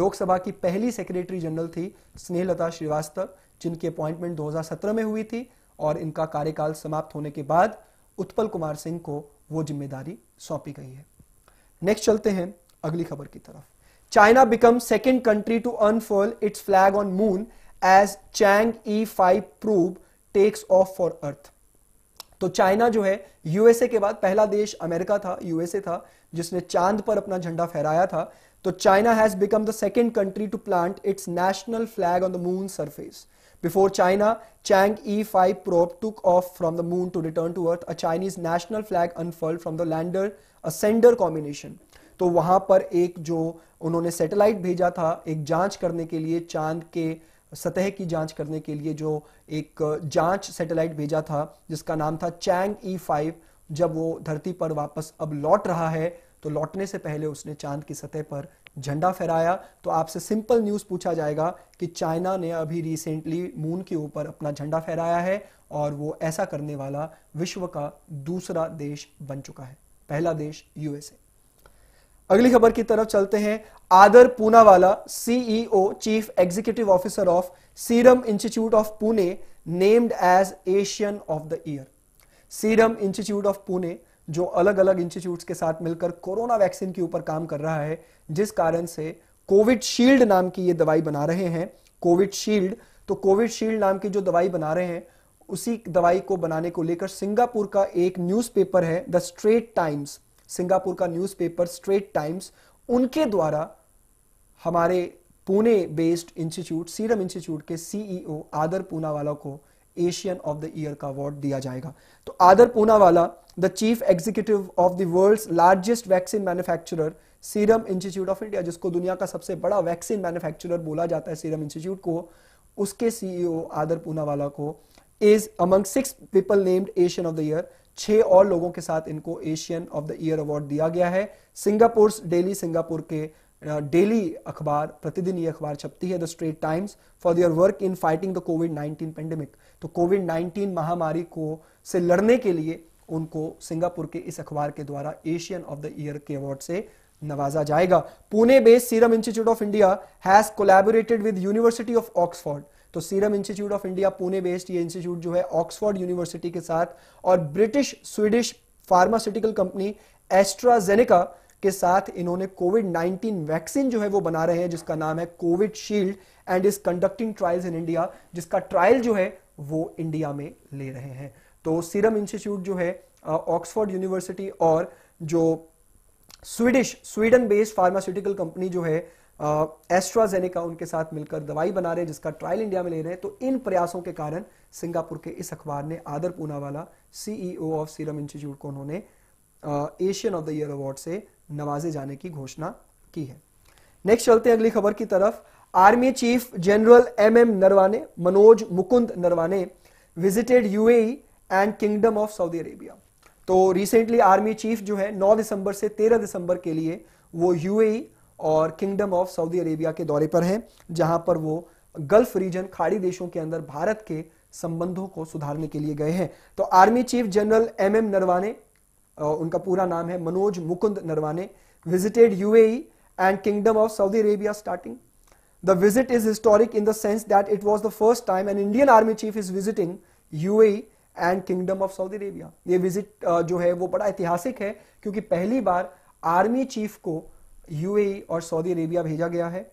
लोक सभा की पहली सेक्रेटरी जनरल थी स्नेहलता श्रीवास्तव जिनकी appointment 2017 में हुई थी और इनका कार्यकाल समाप्त होने के बाद उत्पल कुमार सिंह को वो जिम्मेदारी सौंपी गई है नेक्स्ट चलते हैं अगली खबर की तरफ China become second country to unfurl its flag on moon as Chang'e five probe takes off for earth तो चाइना जो है यूएसए के बाद पहला देश अमेरिका था यूएसए था जिसने चांद पर अपना झंडा फहराया था तो China has become the second country to plant its national flag on the moon surface before Before China, Chang E5 probe took off from the moon to return to Earth. A Chinese national flag unfurled from the lander ascender combination तो वहां पर एक जो उन्होंने satellite भेजा था एक जांच करने के लिए चांद के सतह की जांच करने के लिए जो एक जांच सैटेलाइट भेजा था जिसका नाम था चैंग ई फाइव जब वो धरती पर वापस अब लौट रहा है तो लौटने से पहले उसने चांद की सतह पर झंडा फहराया तो आपसे सिंपल न्यूज़ पूछा जाएगा कि चाइना ने अभी रिसेंटली मून के ऊपर अपना झंडा फहराया है और वो ऐसा करने वाला विश्व का दूसरा देश बन चुका है पहला देश यूएसए अगली खबर की तरफ चलते हैं Adar Poonawalla CEO chief executive officer of serum institute of Pune named as Asian of the year serum institute of Pune जो अलग अलग इंस्टीट्यूट्स के साथ मिलकर कोरोना वैक्सीन के ऊपर काम कर रहा है जिस कारण से कोविडशील्ड नाम की ये दवाई बना रहे हैं कोविडशील्ड तो कोविडशील्ड नाम की जो दवाई बना रहे हैं उसी दवाई को बनाने को लेकर सिंगापुर का एक न्यूज़पेपर है द स्ट्रेट टाइम्स सिंगापुर का न्यूज़पेपर स्ट्रेट टाइम्स उनके द्वारा हमारे Pune based institute serum institute के सीईओ e आदर पूनावाला को एशियन ऑफ द ईयर का अवार्ड दिया जाएगा तो Adar Poonawalla the chief executive of the world's largest vaccine manufacturer serum institute of India जिसको दुनिया का सबसे बड़ा वैक्सीन मैन्युफैक्चरर बोला जाता है सीरम इंस्टीट्यूट को उसके सीईओ e आदर पूनावाला को is among six people named Asian of the year छह और लोगों के साथ इनको Asian of the year award दिया गया है सिंगापुर डेली सिंगापुर के डेली अखबार प्रतिदिन ये अखबार छपती है the straits times for your work in fighting the covid nineteen pandemic तो कोविड नाइनटीन महामारी को से लड़ने के लिए उनको सिंगापुर के इस अखबार के द्वारा एशियन ऑफ द ईयर के अवार्ड से नवाजा जाएगा Pune based serum institute of India has collaborated with university of Oxford तो serum institute of India Pune based ये इंस्टीट्यूट जो है ऑक्सफोर्ड यूनिवर्सिटी के साथ और British Swedish pharmaceutical company AstraZeneca के साथ इन्होंने कोविड 19 वैक्सीन जो है वो बना रहे हैं जिसका नाम है covid shield and is conducting trials in India जिसका ट्रायल जो है वो इंडिया में ले रहे हैं तो सीरम इंस्टीट्यूट जो है ऑक्सफोर्ड यूनिवर्सिटी और जो Swedish Sweden based pharmaceutical company जो है एस्ट्राजेनेका उनके साथ मिलकर दवाई बना रहे हैं जिसका ट्रायल इंडिया में ले रहे हैं तो इन प्रयासों के कारण सिंगापुर के इस अखबार ने Adar Poonawalla CEO of serum institute को उन्होंने Asian of the year award से नवाजे जाने की घोषणा की है नेक्स्ट चलते हैं अगली खबर की तरफ army chief general M M Naravane Manoj Mukund Naravane visited UAE and kingdom of Saudi Arabia तो रिसेंटली आर्मी चीफ जो है 9 दिसंबर से 13 दिसंबर के लिए वो यूएई और किंगडम ऑफ सऊदी अरेबिया के दौरे पर हैं जहां पर वो गल्फ रीजन खाड़ी देशों के अंदर भारत के संबंधों को सुधारने के लिए गए हैं तो army chief general M M Naravane उनका पूरा नाम है Manoj Mukund Naravane visited UAE and kingdom of Saudi Arabia starting the visit is historic in the sense that it was the first time an Indian army chief is visiting U and kingdom of Saudi Arabia ये visit जो है वो बड़ा ऐतिहासिक है क्योंकि पहली बार आर्मी चीफ को यूएई e और सऊदी अरेबिया भेजा गया है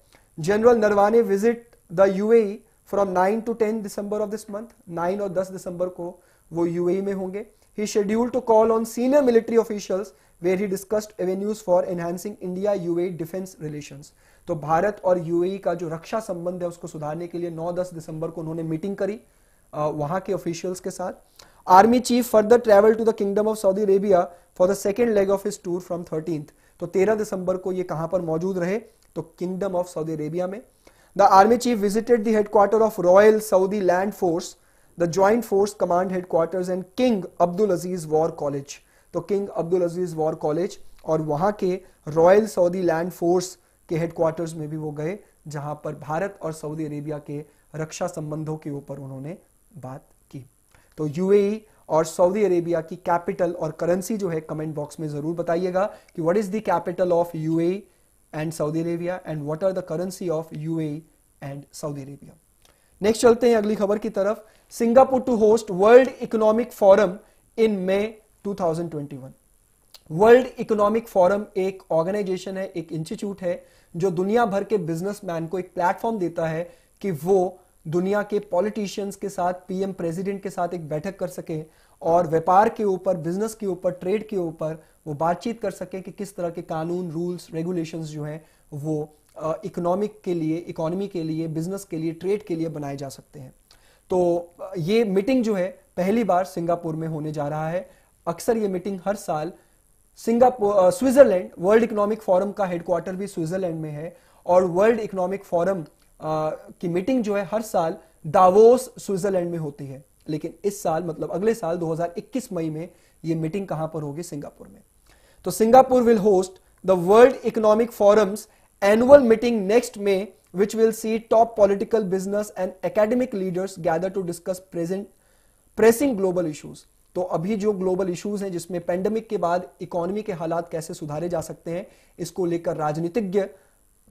general Naravane visit the UAE from 9 to 10 December of this month 9 और 10 दिसंबर को वो यूएई e में होंगे he schedule to call on senior military officials where he discussed avenues for enhancing India UAE defence relation तो भारत और यूएई e का जो रक्षा संबंध है उसको सुधारने के लिए 9-10 दिसंबर को उन्होंने मीटिंग करी वहां के ऑफिशियल्स के साथ army chief further travel to the kingdom of Saudi Arabia for the second leg of his tour from thirteenth to 13 दिसंबर को ये कहां पर मौजूद रहे तो किंगडम ऑफ सऊदी अरेबिया में the army chief visited the headquarter of royal Saudi land force the joint force command headquarter and king Abdul Aziz war college तो king Abdul Aziz war college और वहां के royal Saudi land force के headquarters में भी वो गए जहां पर भारत और सऊदी अरेबिया के रक्षा संबंधों के ऊपर उन्होंने बात की तो यूएई और सऊदी अरेबिया की कैपिटल और करेंसी जो है कमेंट बॉक्स में ज़रूर बताइएगा कि what is the capital of UAE and Saudi Arabia and what are the currency of UAE and Saudi Arabia next चलते हैं अगली खबर की तरफ Singapore to host world economic forum in May 2021 world economic forum एक organisation है एक institute है जो दुनिया भर के बिजनेसमैन को एक प्लेटफॉर्म देता है कि वो दुनिया के पॉलिटिशियंस के साथ पीएम प्रेसिडेंट के साथ एक बैठक कर सके और व्यापार के ऊपर बिजनेस के ऊपर ट्रेड के ऊपर वो बातचीत कर सके कि किस तरह के कानून रूल्स रेगुलेशंस जो हैं वो इकोनॉमिक के लिए इकोनॉमी के लिए बिजनेस के लिए ट्रेड के लिए बनाए जा सकते हैं तो ये मीटिंग जो है पहली बार सिंगापुर में होने जा रहा है अक्सर ये मीटिंग हर साल Singapore Switzerland world economic forum का हेडक्वार्टर भी स्विट्जरलैंड में है और वर्ल्ड इकोनॉमिक फोरम की मीटिंग जो है हर साल दावोस स्विट्जरलैंड में होती है लेकिन इस साल मतलब अगले साल 2021 मई में ये मीटिंग कहां पर होगी सिंगापुर में तो Singapore will host the world economic forum's annual meeting next में which will see top political business and academic leaders gather to discuss present pressing global issues तो अभी जो ग्लोबल इश्यूज हैं जिसमें पेंडेमिक के बाद इकोनॉमी के हालात कैसे सुधारे जा सकते हैं इसको लेकर राजनीतिज्ञ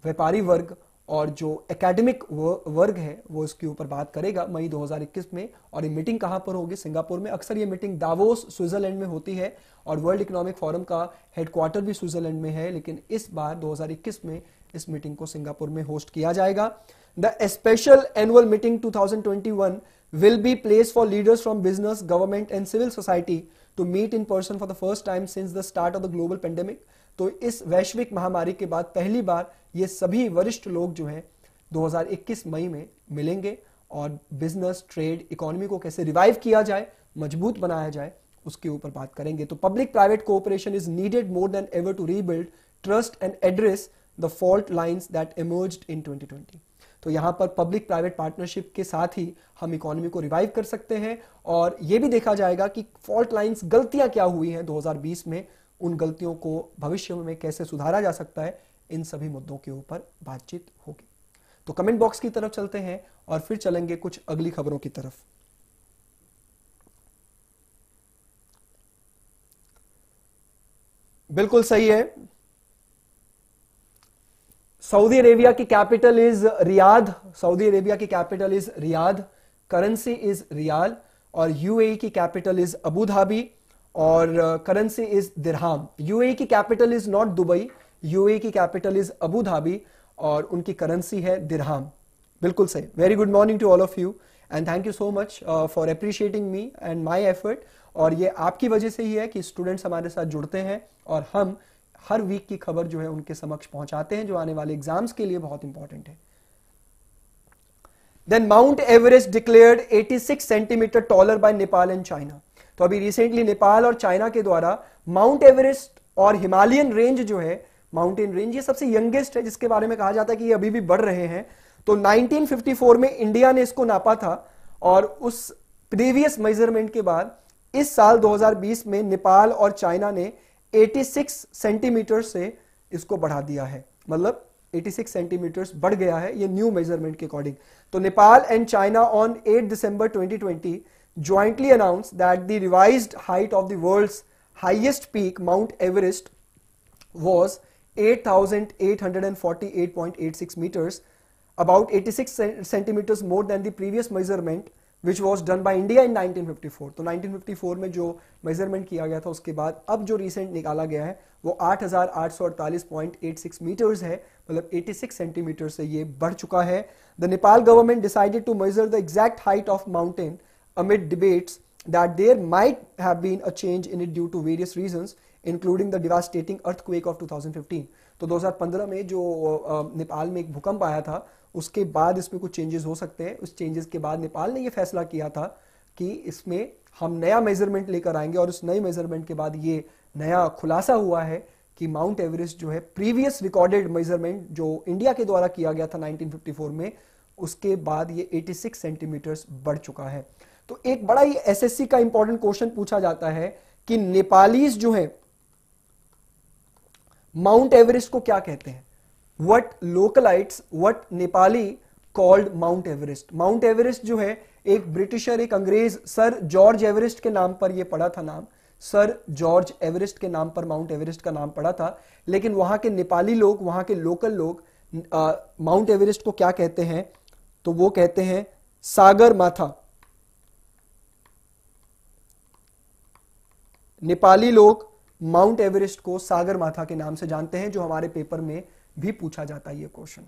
व्यापारी वर्ग और जो एकेडमिक वर्ग है वो इसके ऊपर बात करेगा मई 2021 में और ये मीटिंग कहां पर होगी सिंगापुर में अक्सर ये मीटिंग दावोस स्विट्जरलैंड में होती है और वर्ल्ड इकोनॉमिक फोरम का हेडक्वार्टर भी स्विट्जरलैंड में है लेकिन इस बार 2021 में इस मीटिंग को सिंगापुर में होस्ट किया जाएगा the special annual meeting too will be place for leaders from business government and civil society to meet in person for the first time since the start of the global pandemic तो इस वैश्विक महामारी के बाद पहली बार ये सभी वरिष्ठ लोग जो हैं 2021 मई में मिलेंगे और बिजनेस ट्रेड इकोनॉमी को कैसे रिवाइव किया जाए मजबूत बनाया जाए उसके ऊपर बात करेंगे तो public private cooperation is needed more than ever to rebuild trust and address the fault lines that emerge in twenty तो यहां पर पब्लिक प्राइवेट पार्टनरशिप के साथ ही हम इकोनॉमी को रिवाइव कर सकते हैं और यह भी देखा जाएगा कि फॉल्ट लाइंस गलतियां क्या हुई हैं 2020 में उन गलतियों को भविष्य में कैसे सुधारा जा सकता है इन सभी मुद्दों के ऊपर बातचीत होगी तो कमेंट बॉक्स की तरफ चलते हैं और फिर चलेंगे कुछ अगली खबरों की तरफ बिल्कुल सही है सऊदी अरेबिया की capital is Riyadh Saudi Arabia की capital is Riyadh currency is riyal और यूएई की कैपिटल इज अबू धाबी और करेंसी इज दिरहाम यूएई की capital is not Dubai UAE की कैपिटल इज अबू धाबी और उनकी currency है दिरहाम बिल्कुल सही very good morning to all of you and thank you so much for appreciating me and my effort और ये आपकी वजह से ही है कि स्टूडेंट्स हमारे साथ जुड़ते हैं और हम हर वीक की खबर जो है उनके समक्ष पहुंचाते हैं जो आने वाले एग्जाम्स के लिए बहुत इंपॉर्टेंट है then Mount Everest declared 86 centimetre taller by Nepal and China तो अभी रिसेंटली नेपाल और चाइना के द्वारा माउंट एवरेस्ट और हिमालयन रेंज जो है माउंटेन रेंज ये सबसे यंगेस्ट है जिसके बारे में कहा जाता है कि ये अभी भी बढ़ रहे हैं तो 1954 में इंडिया ने इसको नापा था और उस प्रीवियस मेजरमेंट के बाद इस साल 2020 में नेपाल और चाइना ने 86 सेंटीमीटर से इसको बढ़ा दिया है मतलब 86 सेंटीमीटर्स बढ़ गया है ये न्यू मेजरमेंट के अकॉर्डिंग तो Nepal and China on 8 December 2020 jointly announced that the revised height of the world's highest peak, Mount Everest, was 8,848.86 meters, about 86 centimeters more than the previous measurement which was done by India in 1954. so 1954 mein jo measurement kiya gaya tha uske baad ab jo recent निकाला गया है वो 8,848.86 meters hai matlab 86 centimetre se ye badh chuka hai the nepal government decided to measure the exact height of mountain amid debates that there might have been a change in it due to various reasons including the devastating earthquake of 2015 तो 2015 में जो नेपाल में एक भूकंप आया था उसके बाद इसमें कुछ चेंजेस हो सकते हैं उस चेंजेस के बाद नेपाल ने ये फैसला किया था कि इसमें हम नया मेजरमेंट लेकर आएंगे और उस नए मेजरमेंट के बाद ये नया खुलासा हुआ है कि माउंट एवरेस्ट जो है प्रीवियस रिकॉर्डेड मेजरमेंट जो इंडिया के द्वारा किया गया था 1954 में उसके बाद ये 86 सेंटीमीटर्स बढ़ चुका है तो एक बड़ा ही एसएससी का इंपॉर्टेंट क्वेश्चन पूछा जाता है कि नेपालीज जो है माउंट एवरेस्ट को क्या कहते हैं what localites what Nepali called Mount Everest Mount Everest जो है एक ब्रिटिशर एक अंग्रेज सर जॉर्ज एवरेस्ट के नाम पर यह पड़ा था नाम सर जॉर्ज एवरेस्ट के नाम पर माउंट एवरेस्ट का नाम पड़ा था लेकिन वहां के नेपाली लोग वहां के लोकल लोग माउंट एवरेस्ट को क्या कहते हैं तो वो कहते हैं सागर माथा नेपाली लोग माउंट एवरेस्ट को सागर माथा के नाम से जानते हैं जो हमारे पेपर में भी पूछा जाता है ये क्वेश्चन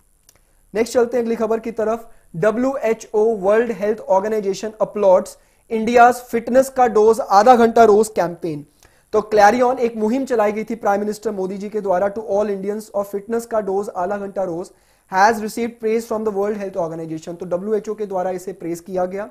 नेक्स्ट चलते हैं अगली खबर की तरफ W H O world health Organization applauds India fitness का डोज आधा घंटा रोज कैंपेन तो क्लैरियन एक मुहिम चलाई गई थी प्राइम मिनिस्टर मोदी जी के द्वारा टू ऑल इंडियंस और फिटनेस का डोज आधा घंटा रोज has received praise from the World health Organization तो डब्ल्यू के द्वारा इसे प्रेज किया गया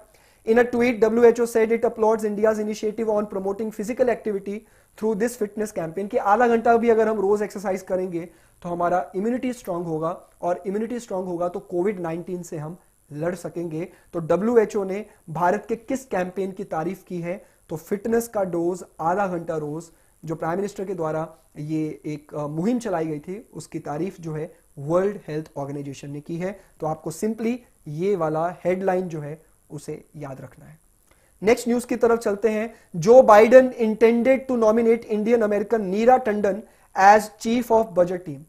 In a tweet, WHO said it applauds India's initiative on promoting physical activity through this fitness campaign कि आधा घंटा भी अगर हम रोज एक्सरसाइज करेंगे तो हमारा इम्यूनिटी स्ट्रांग होगा और इम्यूनिटी स्ट्रांग होगा तो कोविड 19 से हम लड़ सकेंगे तो डब्ल्यू ने भारत के किस कैंपेन की तारीफ की है तो फिटनेस का डोज आधा घंटा रोज जो प्राइम मिनिस्टर के द्वारा ये एक मुहिम चलाई गई थी उसकी तारीफ जो है वर्ल्ड हेल्थ ऑर्गेनाइजेशन ने की है तो आपको सिंपली ये वाला हेडलाइन जो है उसे याद रखना है नेक्स्ट न्यूज की तरफ चलते हैं Joe Biden intended to nominate Indian American Neera Tandon as chief of budget team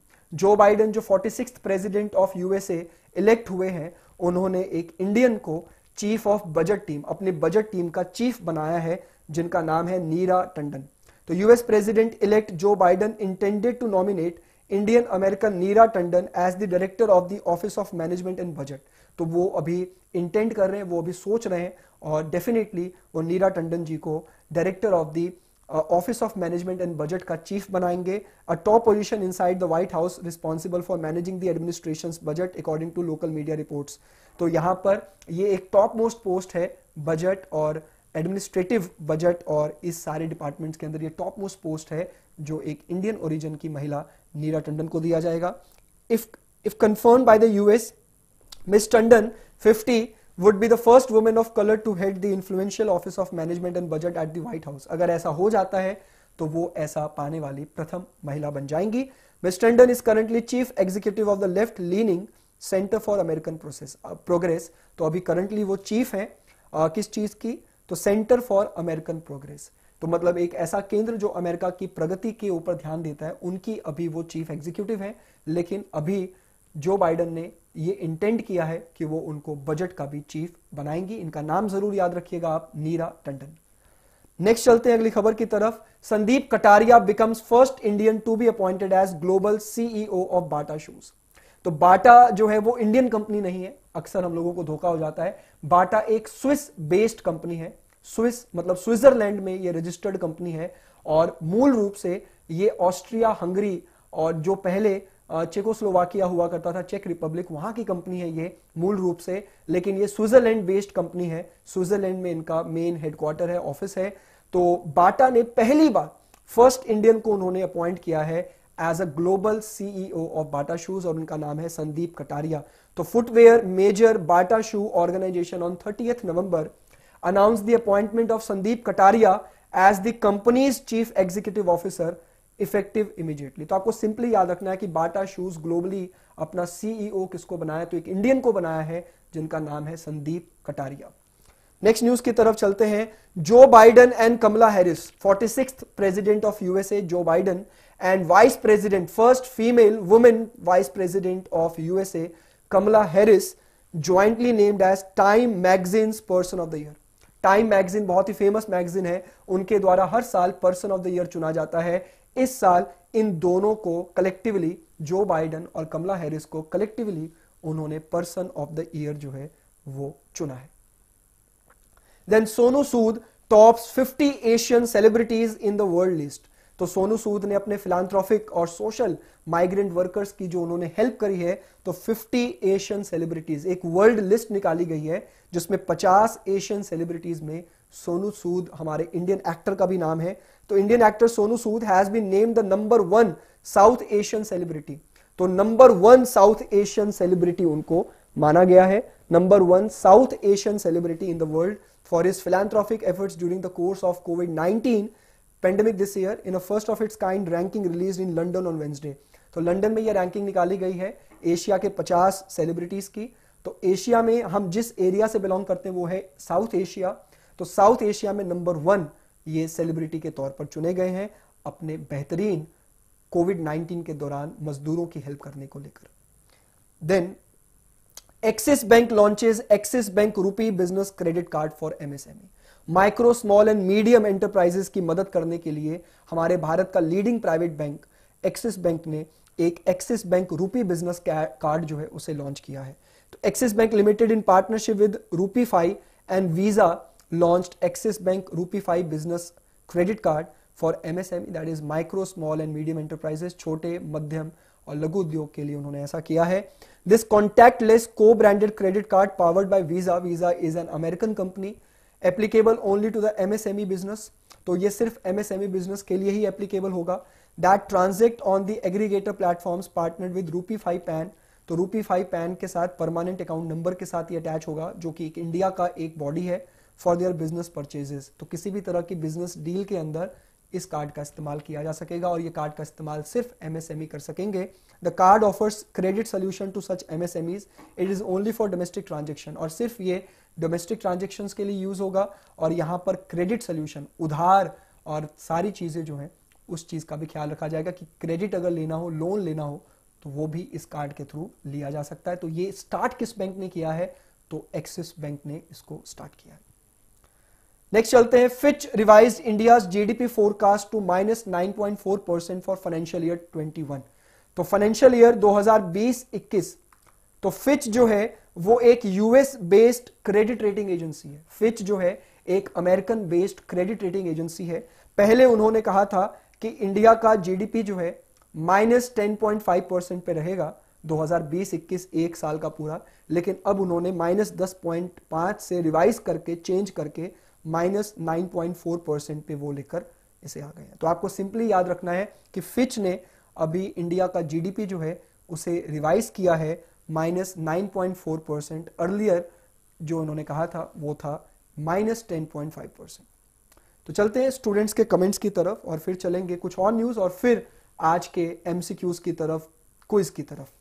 Joe Biden जो forty six president of USA elect हुए हैं उन्होंने एक इंडियन को चीफ ऑफ बजट टीम अपने बजट टीम का चीफ बनाया है जिनका नाम है नीरा टंडन तो US president elect Joe Biden intended to nominate Indian American Neera Tandon as the director of the office of management and budget तो वो अभी इंटेंड कर रहे हैं वो अभी सोच रहे हैं और डेफिनेटली वो नीरा टंडन जी को director of the office of management and budget का चीफ बनाएंगे a top position inside the White House responsible for managing the administration budget according to local media reports तो यहाँ पर ये एक टॉप मोस्ट पोस्ट है बजट और administrative budget और इस सारे डिपार्टमेंट्स के अंदर ये टॉप मोस्ट पोस्ट है जो एक इंडियन ओरिजिन की महिला नीरा टंडन को दिया जाएगा if if confirm by the US Miss Tandon, 50, would be the first woman of color to head the influential office of management and budget at the White House. अगर ऐसा हो जाता है तो वो ऐसा पाने वाली प्रथम महिला बन जाएंगी Miss Tandon is currently chief executive of the left leaning centre for American process progress तो अभी करंटली वो चीफ है uh, किस चीज की तो सेंटर फॉर अमेरिकन प्रोग्रेस तो मतलब एक ऐसा केंद्र जो अमेरिका की प्रगति के ऊपर ध्यान देता है उनकी अभी वो चीफ एग्जीक्यूटिव है लेकिन अभी जो बाइडन ने ये इंटेंड किया है कि वो उनको बजट का भी चीफ बनाएंगी इनका नाम जरूर याद रखिएगा आप नीरा टंडन नेक्स्ट चलते हैं अगली खबर की तरफ Sandeep Kataria becomes first Indian to be appointed as global CEO of Bata shoes तो बाटा जो है वो इंडियन कंपनी नहीं है अक्सर हम लोगों को धोखा हो जाता है बाटा एक स्विस बेस्ड कंपनी है स्विस मतलब स्विट्जरलैंड में ये रजिस्टर्ड कंपनी है और मूल रूप से ये ऑस्ट्रिया हंगरी और जो पहले चेकोस्लोवाकिया हुआ करता था चेक रिपब्लिक वहां की कंपनी है ये मूल रूप से लेकिन ये स्विट्जरलैंड बेस्ड कंपनी है स्विट्जरलैंड में इनका मेन हेडक्वार्टर है ऑफिस है तो बाटा ने पहली बार फर्स्ट इंडियन को उन्होंने अपॉइंट किया है as a global CEO of Bata shoes और उनका नाम है संदीप कटारिया तो footwear major Bata shoe organization on thirty November announce the appointment of Sandeep Kataria as the company's chief executive officer effective immediately तो आपको सिंपली याद रखना है कि बाटा शूज ग्लोबली अपना सीईओ e किसको बनाया तो एक इंडियन को बनाया है जिनका नाम है संदीप कटारिया नेक्स्ट न्यूज की तरफ चलते हैं Joe Biden and Kamala Harris forty six president of USA Joe Biden and vice president first female women vice president of USA Kamala Harris jointly named as Time magazine person of the year Time magazine बहुत ही famous magazine है उनके द्वारा हर साल person of the year चुना जाता है इस साल इन दोनों को कलेक्टिवली जो बाइडन और कमला हैरिस को कलेक्टिवली उन्होंने पर्सन ऑफ द ईयर जो है वो चुना है then Sonu Sood tops 50 Asian celebrities in the world list तो सोनू सूद ने अपने फिलान्थ्रॉफिक और सोशल माइग्रेंट वर्कर्स की जो उन्होंने हेल्प करी है तो 50 एशियन सेलिब्रिटीज एक वर्ल्ड लिस्ट निकाली गई है जिसमें 50 एशियन सेलिब्रिटीज में सोनू सूद हमारे इंडियन एक्टर का भी नाम है तो Indian actor Sonu Sood has been name the number one South Asian celebrity तो number one South Asian celebrity उनको माना गया है number one South Asian celebrity in the world for his philanthropic efforts during the course of Covid nineteen pandemic this year in a first of its kind ranking release in London on Wednesday तो London में यह ranking निकाली गई है Asia के 50 celebrities की तो Asia में हम जिस एरिया से बिलोंग करते हैं वो है साउथ एशिया तो साउथ एशिया में नंबर वन ये सेलिब्रिटी के तौर पर चुने गए हैं अपने बेहतरीन कोविड 19 के दौरान मजदूरों की हेल्प करने को लेकर then Axis Bank launches Axis Bank RuPay business credit card for MSME micro small and medium enterprises की मदद करने के लिए हमारे भारत का leading private bank Axis Bank ने एक Axis Bank RuPay business card जो है उसे लॉन्च किया है तो Axis Bank limited in partnership with Rupifi and Visa launched Axis Bank Rupee 5 business credit card for MSME that is micro small and medium enterprises छोटे मध्यम और लघु उद्योग के लिए उन्होंने ऐसा किया है This contactless co-branded credit card powered by Visa Visa is an American company applicable only to the MSME business तो ये सिर्फ MSME business के लिए ही applicable होगा that transact on the aggregator platforms partnered with Rupee फाइव Pan तो रूपी फाइव पैन के साथ परमानेंट अकाउंट नंबर के साथ ही अटैच होगा जो कि एक इंडिया का एक बॉडी है फॉर देयर बिजनेस परचेजेस तो किसी भी तरह की बिजनेस डील के अंदर इस कार्ड का इस्तेमाल किया जा सकेगा और ये कार्ड का इस्तेमाल सिर्फ एमएसएमई e कर सकेंगे the card offers credit solution to such MSMEs it is only for domestic transaction और सिर्फ ये डोमेस्टिक ट्रांजेक्शन के लिए यूज होगा और यहां पर क्रेडिट सोल्यूशन उधार और सारी चीज़ें जो है उस चीज़ का भी ख्याल रखा जाएगा कि क्रेडिट अगर लेना हो लोन लेना हो तो वो भी इस कार्ड के थ्रू लिया जा सकता है तो ये स्टार्ट किस बैंक ने किया है तो एक्सिस बैंक ने इसको स्टार्ट किया है नेक्स्ट चलते हैं Fitch revise India GDP forecast to minus nine percent for financial year twenty तो फाइनेंशियल ईयर 2020-21 तो फिच जो है वो एक US based credit rating agency है फिच जो है एक American based credit rating agency है पहले उन्होंने कहा था कि इंडिया का जीडीपी जो है minus ten point five percent पे रहेगा 2020-21 एक साल का पूरा लेकिन अब उन्होंने माइनस दस पॉइंट पांच से रिवाइज करके चेंज करके minus nine point four percent पे वो लेकर इसे आ गए हैं तो आपको सिंपली याद रखना है कि फिच ने अभी इंडिया का जीडीपी जो है उसे रिवाइज किया है minus nine point four percent earlier जो उन्होंने कहा था वो था minus ten point five percent तो चलते हैं स्टूडेंट्स के कमेंट्स की तरफ और फिर चलेंगे कुछ और न्यूज और फिर आज के एमसीक्यूज की तरफ क्विज की तरफ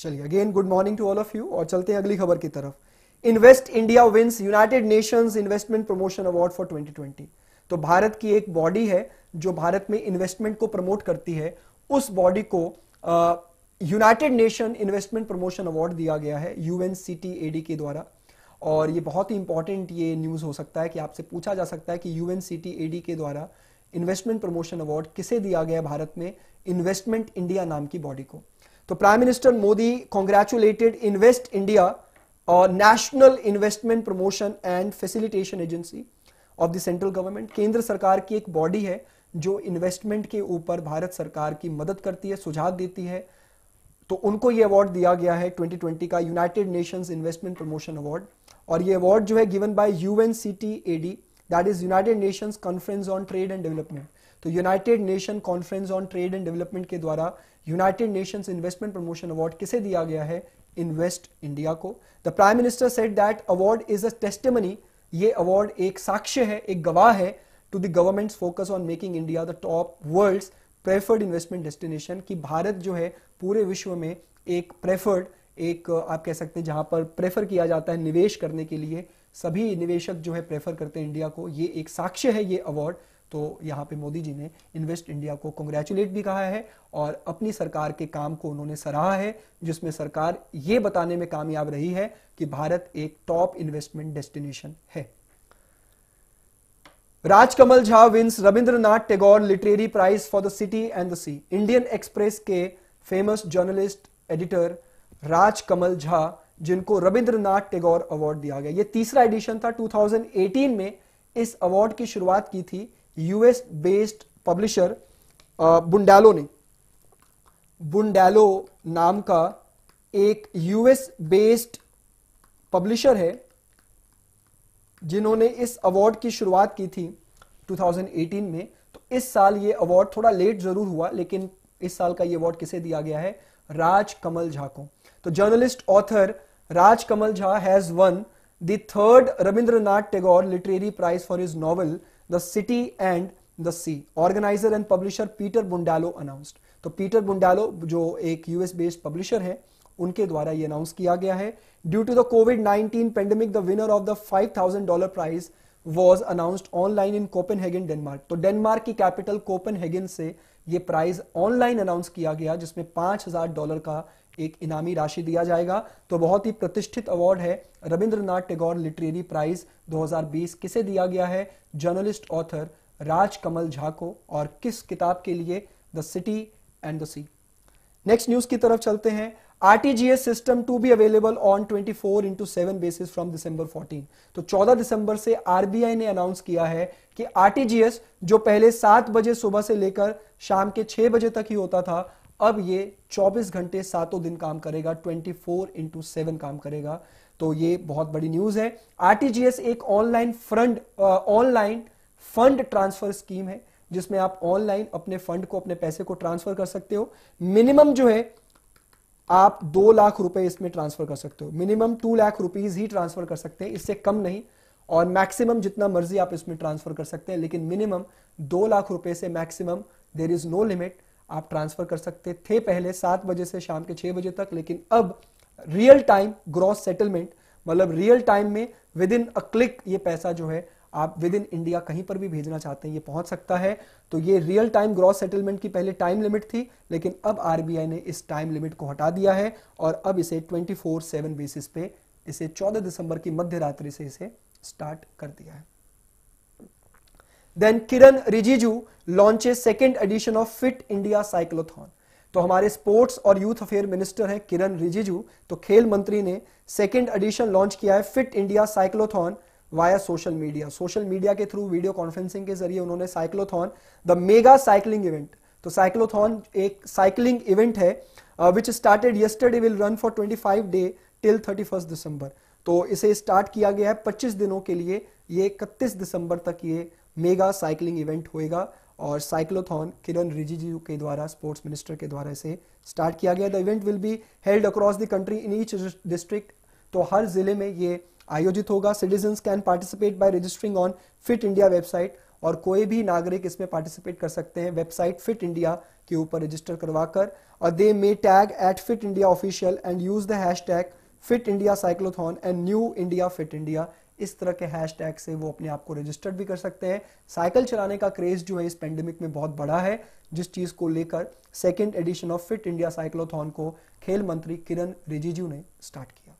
चलिए again good morning to all of you और चलते हैं अगली खबर की तरफ Invest India wins United Nations investment promotion award for 2020 तो भारत की एक बॉडी है जो भारत में इन्वेस्टमेंट को प्रमोट करती है उस बॉडी को United Nation investment promotion award दिया गया है यूएनसीटीएडी के द्वारा और ये बहुत ही इंपॉर्टेंट ये न्यूज़ हो सकता है कि आपसे पूछा जा सकता है कि यूएनसीटीएडी के द्वारा इन्वेस्टमेंट प्रमोशन अवार्ड किसे दिया गया भारत में इन्वेस्टमेंट इंडिया नाम की बॉडी को तो prime minister Modi congratulated Invest India और national investment promotion and facilitation agency of the central government केंद्र सरकार की एक बॉडी है जो इन्वेस्टमेंट के ऊपर भारत सरकार की मदद करती है सुझाव देती है तो उनको ये अवार्ड दिया गया है 2020 का United Nations investment promotion award और ये अवार्ड जो है given by U C T A D that is United Nations conference on trade and development तो United Nation conference on trade and development के द्वारा United Nations investment promotion award किसे दिया गया है इन्वेस्ट इंडिया को the prime minister said that award is a testimony ये award एक साक्ष्य है एक गवाह है to the government focus on making India the top world preferred investment destination की भारत जो है पूरे विश्व में एक प्रेफर्ड एक आप कह सकते हैं जहां पर प्रेफर किया जाता है निवेश करने के लिए सभी निवेशक जो है प्रेफर करते हैं इंडिया को ये एक साक्ष्य है ये अवार्ड तो यहाँ पे मोदी जी ने इन्वेस्ट इंडिया को कॉन्ग्रेचुलेट भी कहा है और अपनी सरकार के काम को उन्होंने सराहा है जिसमें सरकार ये बताने में कामयाब रही है कि भारत एक टॉप इन्वेस्टमेंट डेस्टिनेशन है Rajkamal Jha wins Rabindranath Tagore literary prize for the city and the sea Indian Express के famous journalist editor Rajkamal Jha जिनको रविंद्रनाथ टेगोर अवार्ड दिया गया ये तीसरा एडिशन था 2018 में इस अवार्ड की शुरुआत की थी यूएस बेस्ड पब्लिशर बुंडालो ने बुंडालो नाम का एक यूएस बेस्ड पब्लिशर है जिन्होंने इस अवार्ड की शुरुआत की थी 2018 में तो इस साल ये अवार्ड थोड़ा लेट जरूर हुआ लेकिन इस साल का ये अवार्ड किसे दिया गया है राज कमल झा को तो journalist author Raj Kamal Jha has won the third Rabindranath Tagore literary prize for his novel the city and the sea organizer and publisher Peter Bundalo announced. तो पीटर बुंडालो जो एक यूएस बेस्ड पब्लिशर है उनके द्वारा ये अनाउंस किया गया है due to the Covid 19 pandemic the winner of the 5000 dollar prize was announced online in Copenhagen Denmark तो डेनमार्क की कैपिटल कोपेनहेगन से ये प्राइज ऑनलाइन अनाउंस किया गया जिसमें हजार डॉलर का एक इनामी राशि दिया जाएगा तो बहुत ही प्रतिष्ठित अवार्ड है रविंद्रनाथ टैगोर लिटरेरी प्राइज 2020 किसे दिया गया है जर्नलिस्ट ऑथर राज कमल झा को और किस किताब के लिए the city and the sea next news की तरफ चलते हैं RTGS system to be available on 24 four into seven basis from December 14 तो 14 दिसंबर से आरबीआई ने अनाउंस किया है कि आरटीजीएस जो पहले सात बजे सुबह से लेकर शाम के छह बजे तक ही होता था अब ये 24 घंटे सातों दिन काम करेगा 24 फोर इंटू सेवन काम करेगा तो ये बहुत बड़ी न्यूज है आरटीजीएस एक online front online fund transfer scheme है जिसमें आप ऑनलाइन अपने फंड को अपने पैसे को ट्रांसफर कर सकते हो मिनिमम जो है आप दो लाख रुपए इसमें ट्रांसफर कर सकते हो मिनिमम टू लाख रुपीज ही ट्रांसफर कर सकते हैं इससे कम नहीं और मैक्सिमम जितना मर्जी आप इसमें ट्रांसफर कर सकते हैं लेकिन मिनिमम दो लाख रुपए से maximum there is no limit आप ट्रांसफर कर सकते थे पहले सात बजे से शाम के छह बजे तक लेकिन अब रियल टाइम ग्रॉस सेटलमेंट मतलब रियल टाइम में विद इन अ क्लिक ये पैसा जो है आप विद इन इंडिया कहीं पर भी भेजना चाहते हैं ये पहुंच सकता है तो ये रियल टाइम ग्रॉस सेटलमेंट की पहले टाइम लिमिट थी लेकिन अब आरबीआई ने इस टाइम लिमिट को हटा दिया है और अब इसे 24/7 बेसिस पे इसे 14 दिसंबर की मध्य रात्रि से इसे स्टार्ट कर दिया है then Kiran Rijiju launches second edition of fit India cyclothon तो हमारे स्पोर्ट्स और यूथ अफेयर मिनिस्टर हैं किरण रिजिजू तो खेल मंत्री ने सेकेंड एडिशन लॉन्च किया है fit India cyclothon via social media social media के थ्रू वीडियो कॉन्फ्रेंसिंग के जरिए उन्होंने cyclothon the mega cycling event तो साइक्लोथॉन एक साइकिलिंग इवेंट है which started yesterday will run for 25 day till 31 December तो इसे स्टार्ट किया गया है 25 दिनों के लिए ये 31 दिसंबर तक ये मेगा साइकिलिंग इवेंट होएगा और साइक्लोथॉन किरण रिजिजू के द्वारा स्पोर्ट्स मिनिस्टर के द्वारा इसे स्टार्ट किया गया the event will be held across the country in each district तो हर जिले में ये आयोजित होगा citizen can participate by registering on fit India website और कोई भी नागरिक इसमें पार्टिसिपेट कर सकते हैं वेबसाइट फिट इंडिया के ऊपर रजिस्टर करवाकर और they may tag at fit India official and use the hashtag fit India cyclothon and new India fit India इस तरह के हैशटैग से वो अपने आप को रजिस्टर्ड भी कर सकते हैं साइकिल चलाने का क्रेज जो है इस पेंडेमिक में बहुत बड़ा है जिस चीज को लेकर second edition of fit India cyclothon को खेल मंत्री किरण रिजिजू ने स्टार्ट किया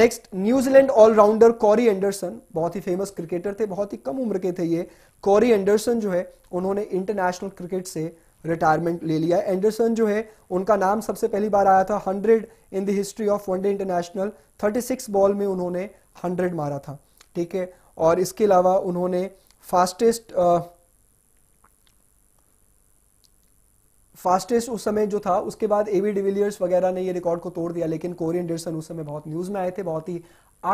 next New Zealand all rounder Corey Anderson बहुत ही फेमस क्रिकेटर थे बहुत ही कम उम्र के थे ये कॉरी एंडरसन जो है उन्होंने इंटरनेशनल क्रिकेट से रिटायरमेंट ले लिया एंडरसन जो है उनका नाम सबसे पहली बार आया था hundred in the history of one day international thirty six ball में उन्होंने हंड्रेड मारा था ठीक है और इसके अलावा उन्होंने फास्टेस्ट फास्टेस्ट उस समय जो था उसके बाद एवी डिविलियर्स वगैरह ने ये रिकॉर्ड को तोड़ दिया लेकिन कोरियन एंडरसन उस समय बहुत न्यूज में आए थे बहुत ही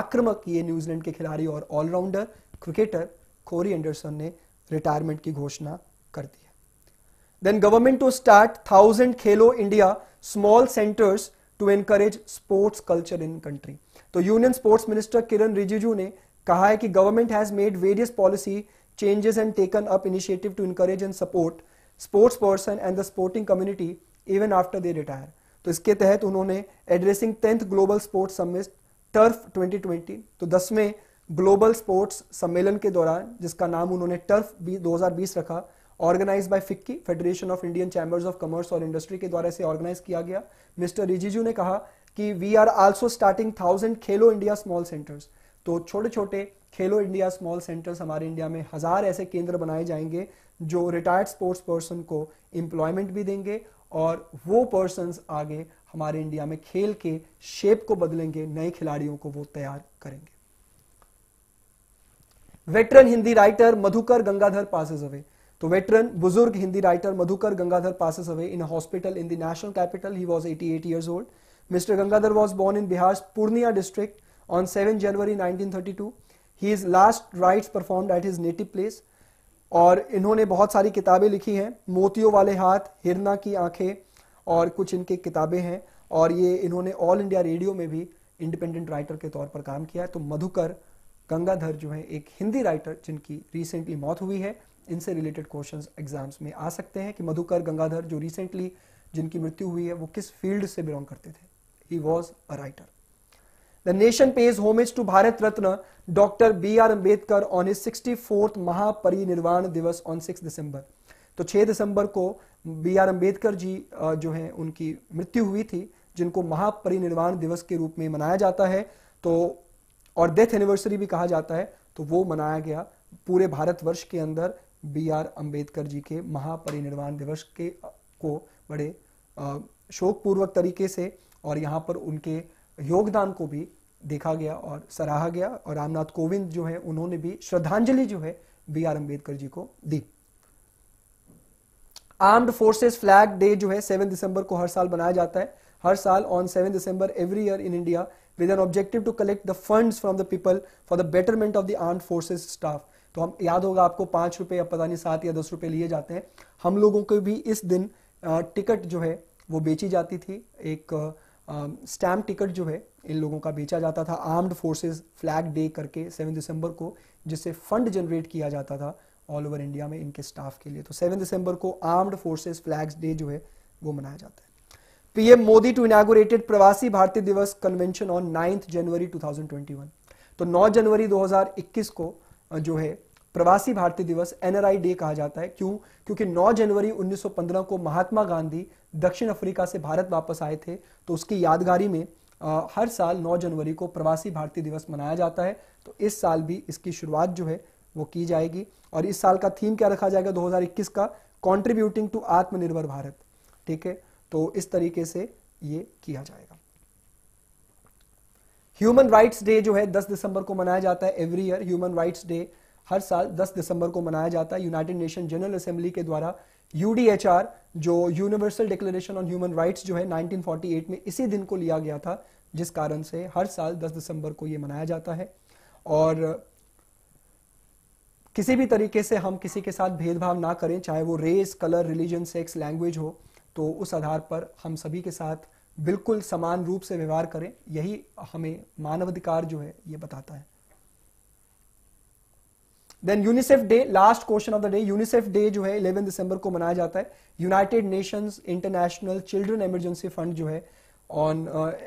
आक्रमक ये न्यूजीलैंड के खिलाड़ी और ऑलराउंडर क्रिकेटर कोरी एंडरसन ने रिटायरमेंट की घोषणा कर दी है then government to start thousand Khelo India small centres to encourage sports culture in country तो union sports minister Kiran Rijiju ने कहा है कि government has made various policy changes and taken up initiative to encourage and support sports person and the sporting community even after they retire तो इसके तहत उन्होंने addressing tenth global sports summit turf 2020 तो दसवें ग्लोबल स्पोर्ट्स सम्मेलन के दौरान जिसका नाम उन्होंने टर्फ दो रखा organise by FICCI Federation of Indian Chambers of Commerce और इंडस्ट्री के द्वारा इसे ऑर्गेनाइज किया गया मिस्टर रिजिजू ने कहा कि we are also starting thousand Khelo India small centres तो छोटे छोटे खेलो इंडिया स्मॉल सेंटर्स हमारे इंडिया में हज़ार ऐसे केंद्र बनाए जाएंगे जो रिटायर्ड स्पोर्ट्स पर्सन को एम्प्लॉयमेंट भी देंगे और वो पर्सन आगे हमारे इंडिया में खेल के शेप को बदलेंगे नए खिलाड़ियों को वो तैयार करेंगे veteran Hindi writer Madhukar Gangadhar passes away तो वेटरन बुजुर्ग Hindi writer Madhukar Gangadhar passes away in hospital in the national capital he eighty eight years old Mr. Gangadhar was born in Bihar's Purnia district on 7 January 1932. His last rites performed at his native place. और इन्होंने बहुत सारी किताबें लिखी हैं मोतियों वाले हाथ हिरना की आंखें और कुछ इनके किताबें हैं और ये इन्होंने ऑल इंडिया रेडियो में भी इंडिपेंडेंट राइटर के तौर पर काम किया है तो मधुकर गंगाधर जो है एक हिंदी राइटर जिनकी रिसेंटली मौत हुई है इनसे रिलेटेड क्वेश्चंस एग्जाम्स में आ सकते हैं कि मधुकर गंगाधर जो रिसेंटली जिनकी मृत्यु हुई है वो किस फील्ड से बिलोंग करते थे he was a writer. The nation pays homage to Bharat Ratna Dr. b r Ambedkar on his 64th Mahaparinirvan Divas on 6 December. to 6 दिसंबर को बी आर अम्बेडकर जी जो हैं उनकी मृत्यु हुई थी जिनको Mahaparinirvan divas ke roop mein manaya jata hai to और death anniversary भी कहा जाता है तो वो मनाया गया पूरे भारतवर्ष के अंदर बी आर अम्बेडकर जी के महापरिनिर्वाण दिवस के को बड़े शोकपूर्वक तरीके से और यहाँ पर उनके योगदान को भी देखा गया और सराहा गया और रामनाथ कोविंद जो है उन्होंने भी श्रद्धांजलि जो है बी आर अम्बेडकर जी को दी आर्म्ड फोर्सेस फ्लैग डे जो है सेवन दिसंबर को हर साल मनाया जाता है हर साल on seven December every year in India with an objective to collect the fund from the people for the betterment of the armed forces staff तो हम याद होगा आपको पांच रुपए या पता नहीं सात या दस रुपए लिए जाते हैं हम लोगों को भी इस दिन टिकट जो है वो बेची जाती थी एक स्टैम्प टिकट जो है इन लोगों का बेचा जाता था आर्म्ड फोर्सेस फ्लैग डे करके सेवन दिसंबर को जिससे फंड जनरेट किया जाता था ऑल ओवर इंडिया में इनके स्टाफ के लिए तो सेवन दिसंबर को आर्म्ड फोर्सेस फ्लैग डे जो है वो मनाया जाता है PM Modi to inaugurated Pravasi Bharatiya Divas convention on ninth January to तो नौ जनवरी दो को जो है प्रवासी भारतीय दिवस एनआरआई डे कहा जाता है क्यों क्योंकि 9 जनवरी 1915 को महात्मा गांधी दक्षिण अफ्रीका से भारत वापस आए थे तो उसकी यादगारी में आ, हर साल 9 जनवरी को प्रवासी भारतीय दिवस मनाया जाता है तो इस साल भी इसकी शुरुआत जो है वो की जाएगी और इस साल का थीम क्या रखा जाएगा दो का कॉन्ट्रीब्यूटिंग टू आत्मनिर्भर भारत ठीक है तो इस तरीके से ये किया जाएगा ह्यूमन राइट्स डे जो है 10 दिसंबर को मनाया जाता है every year human rights day हर साल 10 दिसंबर को मनाया जाता है यूनाइटेड नेशन जनरल असेंबली के द्वारा यूडीएचआर जो universal declaration on human rights जो है 1948 में इसी दिन को लिया गया था जिस कारण से हर साल 10 दिसंबर को यह मनाया जाता है और किसी भी तरीके से हम किसी के साथ भेदभाव ना करें चाहे वो race colour religion sex language हो तो उस आधार पर हम सभी के साथ बिल्कुल समान रूप से व्यवहार करें यही हमें मानवाधिकार जो है ये बताता है then UNICEF day last question of the day UNICEF day जो है इलेवन दिसंबर को मनाया जाता है United Nations International Children Emergency Fund जो है on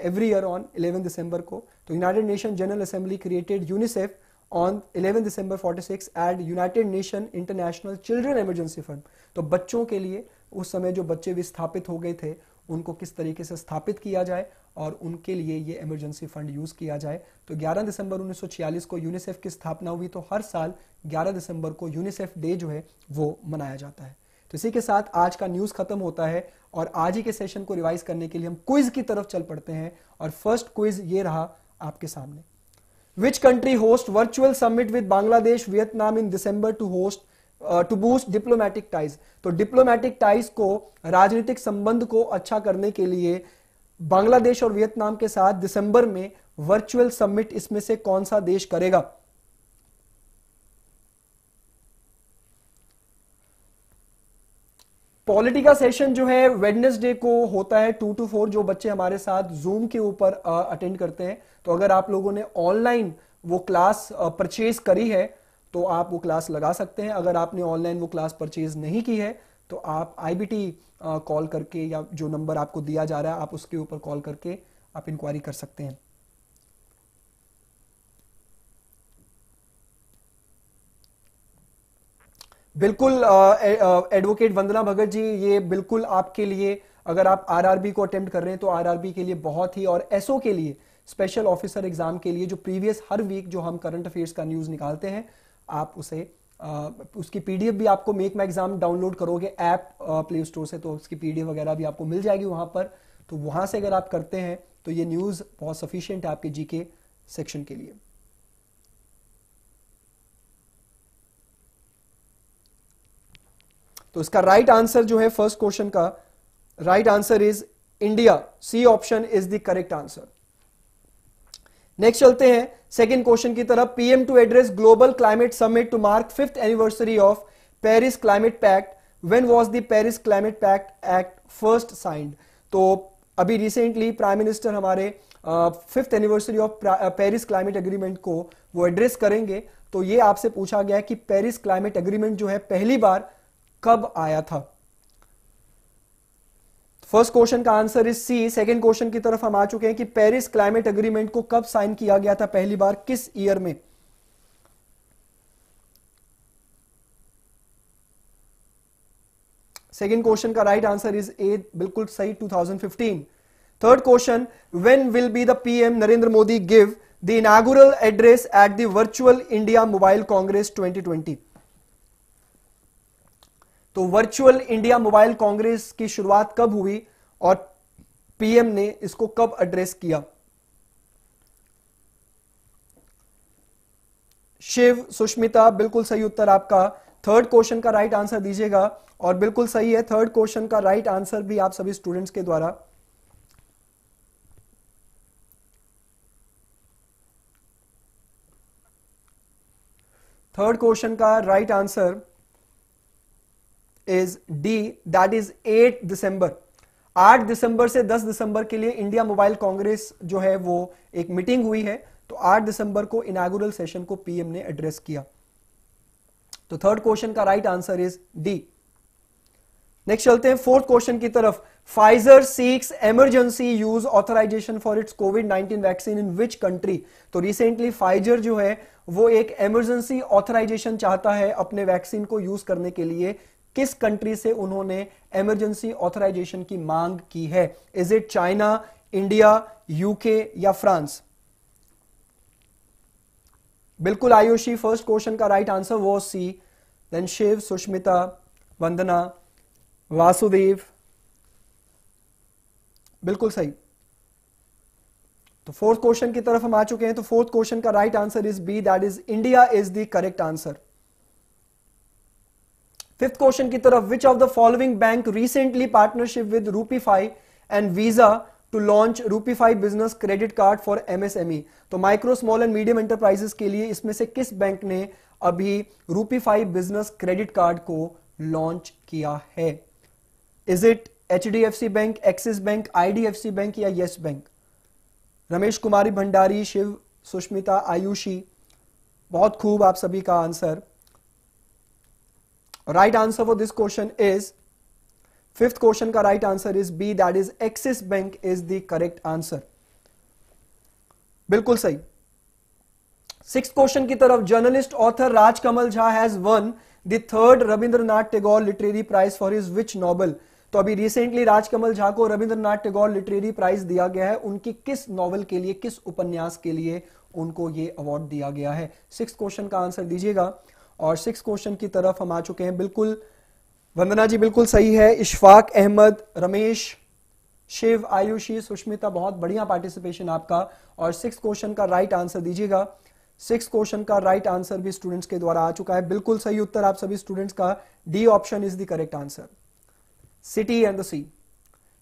every year on eleven दिसंबर को तो United Nation General Assembly created UNICEF on eleven December forty six at United Nation International Children Emergency Fund तो बच्चों के लिए उस समय जो बच्चे विस्थापित हो गए थे उनको किस तरीके से स्थापित किया जाए और उनके लिए ये इमरजेंसी फंड यूज़ किया जाए तो 11 दिसंबर 1946 को यूनिसेफ की स्थापना हुई तो हर साल 11 दिसंबर को यूनिसेफ डे जो है वो मनाया जाता है तो इसी के साथ आज का न्यूज़ खत्म होता है और आज ही के सेशन को रिवाइज करने के लिए हम क्विज की तरफ चल पड़ते हैं और फर्स्ट क्विज ये रहा आपके सामने which country host virtual summit with Bangladesh Vietnam in December to host to boost diplomatic ties तो डिप्लोमैटिक टाइज को राजनीतिक संबंध को अच्छा करने के लिए बांग्लादेश और वियतनाम के साथ दिसंबर में वर्चुअल समिट इसमें से कौन सा देश करेगा पॉलिटी का सेशन जो है वेडनेसडे को होता है टू टू फोर जो बच्चे हमारे साथ जूम के ऊपर अटेंड करते हैं तो अगर आप लोगों ने ऑनलाइन वो क्लास परचेज करी है तो आप वो क्लास लगा सकते हैं अगर आपने ऑनलाइन वो क्लास परचेज नहीं की है तो आप आई कॉल करके या जो नंबर आपको दिया जा रहा है आप उसके ऊपर कॉल करके आप इंक्वायरी कर सकते हैं बिल्कुल एडवोकेट वंदना भगत जी ये बिल्कुल आपके लिए अगर आप आरआरबी को अटेम्प्ट कर रहे हैं तो आरआरबी के लिए बहुत ही और एसओ के लिए स्पेशल ऑफिसर एग्जाम के लिए जो प्रीवियस हर वीक जो हम करंट अफेयर्स का न्यूज निकालते हैं आप उसे आ, उसकी पीडीएफ भी आपको मेक माई एग्जाम डाउनलोड करोगे ऐप प्ले स्टोर से तो उसकी पीडीएफ वगैरह भी आपको मिल जाएगी वहां पर तो वहां से अगर आप करते हैं तो ये न्यूज बहुत सफिशियंट है आपके जीके सेक्शन के लिए तो इसका राइट right आंसर जो है फर्स्ट क्वेश्चन का right answer is India C option is the correct answer next चलते हैं सेकेंड क्वेश्चन की तरफ PM to address global climate summit to mark fifth anniversary of Paris climate pact when was the Paris climate pact act first signed तो अभी recently prime minister हमारे fifth anniversary of Paris climate agreement को वो address करेंगे तो ये आपसे पूछा गया कि पेरिस क्लाइमेट एग्रीमेंट जो है पहली बार कब आया था फर्स्ट क्वेश्चन का answer is C second question की तरफ हम आ चुके हैं कि पेरिस क्लाइमेट अग्रीमेंट को कब साइन किया गया था पहली बार किस ईयर में सेकेंड क्वेश्चन का राइट आंसर इज ए बिल्कुल सही 2015 third question when will be the PM Narendra Modi give the inaugural address at the virtual India mobile congress 2020 तो वर्चुअल इंडिया मोबाइल कांग्रेस की शुरुआत कब हुई और पीएम ने इसको कब एड्रेस किया शिव सुष्मिता बिल्कुल सही उत्तर आपका थर्ड क्वेश्चन का राइट आंसर दीजिएगा और बिल्कुल सही है थर्ड क्वेश्चन का राइट आंसर भी आप सभी स्टूडेंट्स के द्वारा थर्ड क्वेश्चन का right right answer is D that is 8 December 8 दिसंबर से 10 दिसंबर के लिए इंडिया मोबाइल कांग्रेस जो है वो एक मीटिंग हुई है तो 8 दिसंबर को इनागुरल सेशन को पीएम ने एड्रेस किया तो थर्ड क्वेश्चन का right answer is D next चलते हैं फोर्थ क्वेश्चन की तरफ Pfizer seeks emergency use authorisation for its Covid 19 vaccine in which country तो रिसेंटली फाइजर जो है वो एक इमरजेंसी ऑथराइजेशन चाहता है अपने वैक्सीन को यूज करने के लिए किस कंट्री से उन्होंने इमरजेंसी ऑथराइजेशन की मांग की है is it China India UK या फ्रांस बिल्कुल आयुषी फर्स्ट क्वेश्चन का राइट आंसर वो सी देन शिव सुष्मिता वंदना वासुदेव बिल्कुल सही तो फोर्थ क्वेश्चन की तरफ हम आ चुके हैं तो फोर्थ क्वेश्चन का right answer is B that is India is the correct answer fifth question की तरफ which of the following bank recently partnership with Rupyfi and Visa to launch Rupyfi business credit card for MSME तो micro small and medium enterprises के लिए इसमें से किस bank ने अभी रूपीफाई बिजनेस क्रेडिट कार्ड को लॉन्च किया है is it H D F C bank Axis bank IDFC bank या येस बैंक रमेश कुमारी भंडारी शिव सुष्मिता आयुषी बहुत खूब आप सभी का answer right answer for this question is fifth question का right answer is B that is Axis bank is the correct answer बिल्कुल सही six question की तरफ journalist author Rajkamal Jha has won the third Rabindranath Tagore literary prize for is which novel तो अभी recently Rajkamal Jha को Rabindranath Tagore literary prize दिया गया है उनकी किस नॉवल के लिए किस उपन्यास के लिए उनको ये अवार्ड दिया गया है सिक्स क्वेश्चन का आंसर दीजिएगा और सिक्स क्वेश्चन की तरफ हम आ चुके हैं बिल्कुल वंदना जी बिल्कुल सही है इशफाक अहमद रमेश शिव आयुषी सुष्मिता बहुत बढ़िया पार्टिसिपेशन आपका और सिक्स क्वेश्चन का राइट आंसर दीजिएगा सिक्स क्वेश्चन का राइट आंसर भी स्टूडेंट्स के द्वारा आ चुका है बिल्कुल सही उत्तर आप सभी स्टूडेंट्स का D option is the correct answer city and the C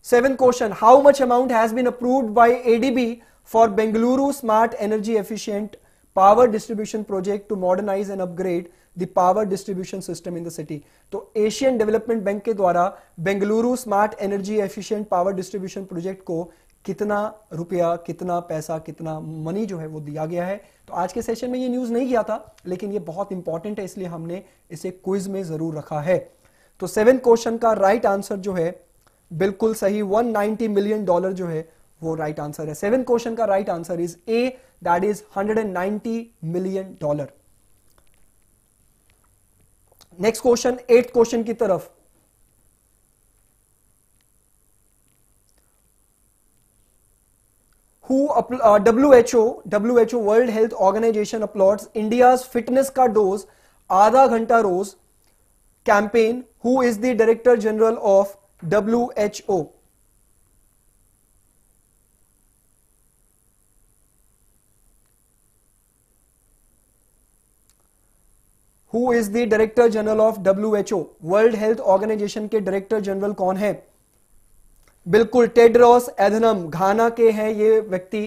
seven question how much amount has been approved by ADB for Bengaluru smart energy efficient power distribution project to modernise and upgrade the power distribution system in the city तो Asian development bank के द्वारा Bengaluru smart energy efficient power distribution project को कितना रुपया कितना पैसा कितना money जो है वो दिया गया है तो आज के सेशन में ये न्यूज नहीं किया था लेकिन ये बहुत इंपॉर्टेंट है इसलिए हमने इसे क्विज में जरूर रखा है तो सेवन क्वेश्चन का राइट right आंसर जो है बिल्कुल सही 190 मिलियन डॉलर जो है वो राइट आंसर है सेवन क्वेश्चन का right answer is A that is 190 million dollar next question eight question की तरफ who uh, WHO WHO World Health Organization applauds India's fitness का डोज आधा घंटा रोज campaign who is the director general of W H O who is the director general of W H O world health organisation के director general कौन है बिल्कुल टेडरॉस एधनम घाना के हैं ये व्यक्ति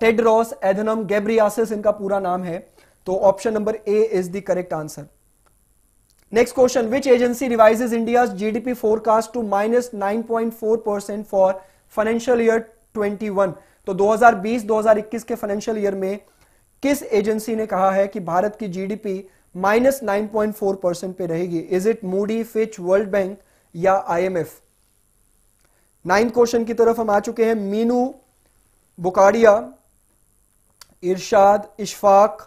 टेडरॉस एधनम गैब्रियासिस इनका पूरा नाम है तो option number A is the correct answer next question which agency revises India GDP forecast to minus nine point four percent for financial year twenty one तो 2020-2021 के फाइनेंशियल ईयर में किस एजेंसी ने कहा है कि भारत की GDP minus nine point four percent पे रहेगी is it Moody Fitch World Bank या आईएमएफ नाइन्थ क्वेश्चन की तरफ हम आ चुके हैं मीनू बुकाड़िया इरशाद इशफाक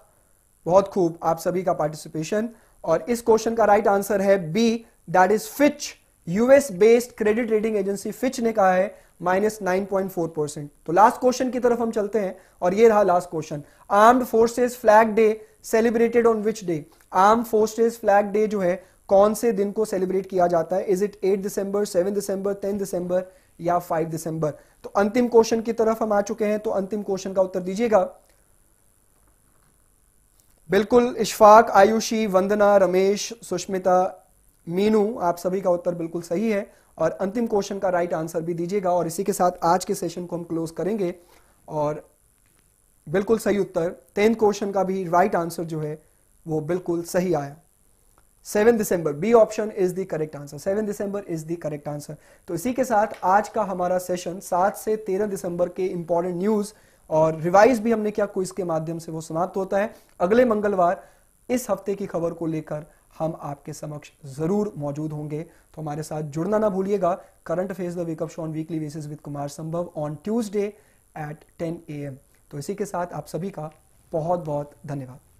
बहुत खूब आप सभी का पार्टिसिपेशन और इस क्वेश्चन का राइट आंसर है B that is Fitch US based credit rating agency Fitch ने कहा है minus nine point four percent तो लास्ट क्वेश्चन की तरफ हम चलते हैं और ये रहा last question armed forces flag day celebrated on which day arm forces flag day जो है कौन से दिन को सेलिब्रेट किया जाता है is it eight December seven December ten December या फाइव दिसंबर तो अंतिम क्वेश्चन की तरफ हम आ चुके हैं तो अंतिम क्वेश्चन का उत्तर दीजिएगा बिल्कुल इश्फाक आयुषी वंदना रमेश सुष्मिता मीनू आप सभी का उत्तर बिल्कुल सही है और अंतिम क्वेश्चन का राइट आंसर भी दीजिएगा और इसी के साथ आज के सेशन को हम क्लोज करेंगे और बिल्कुल सही उत्तर टेंथ क्वेश्चन का भी राइट आंसर जो है वो बिल्कुल सही आया seven December B option is the correct answer seven December is the correct answer तो इसी के साथ आज का हमारा सेशन सात से तेरह दिसंबर के इंपॉर्टेंट न्यूज और रिवाइज भी हमने क्या क्विज के माध्यम से वो समाप्त होता है अगले मंगलवार इस हफ्ते की खबर को लेकर हम आपके समक्ष जरूर मौजूद होंगे तो हमारे साथ जुड़ना ना भूलिएगा current affairs the wake up show on weekly basis with Kumar Sambhav on Tuesday eight A M तो इसी के साथ आप सभी का बहुत बहुत धन्यवाद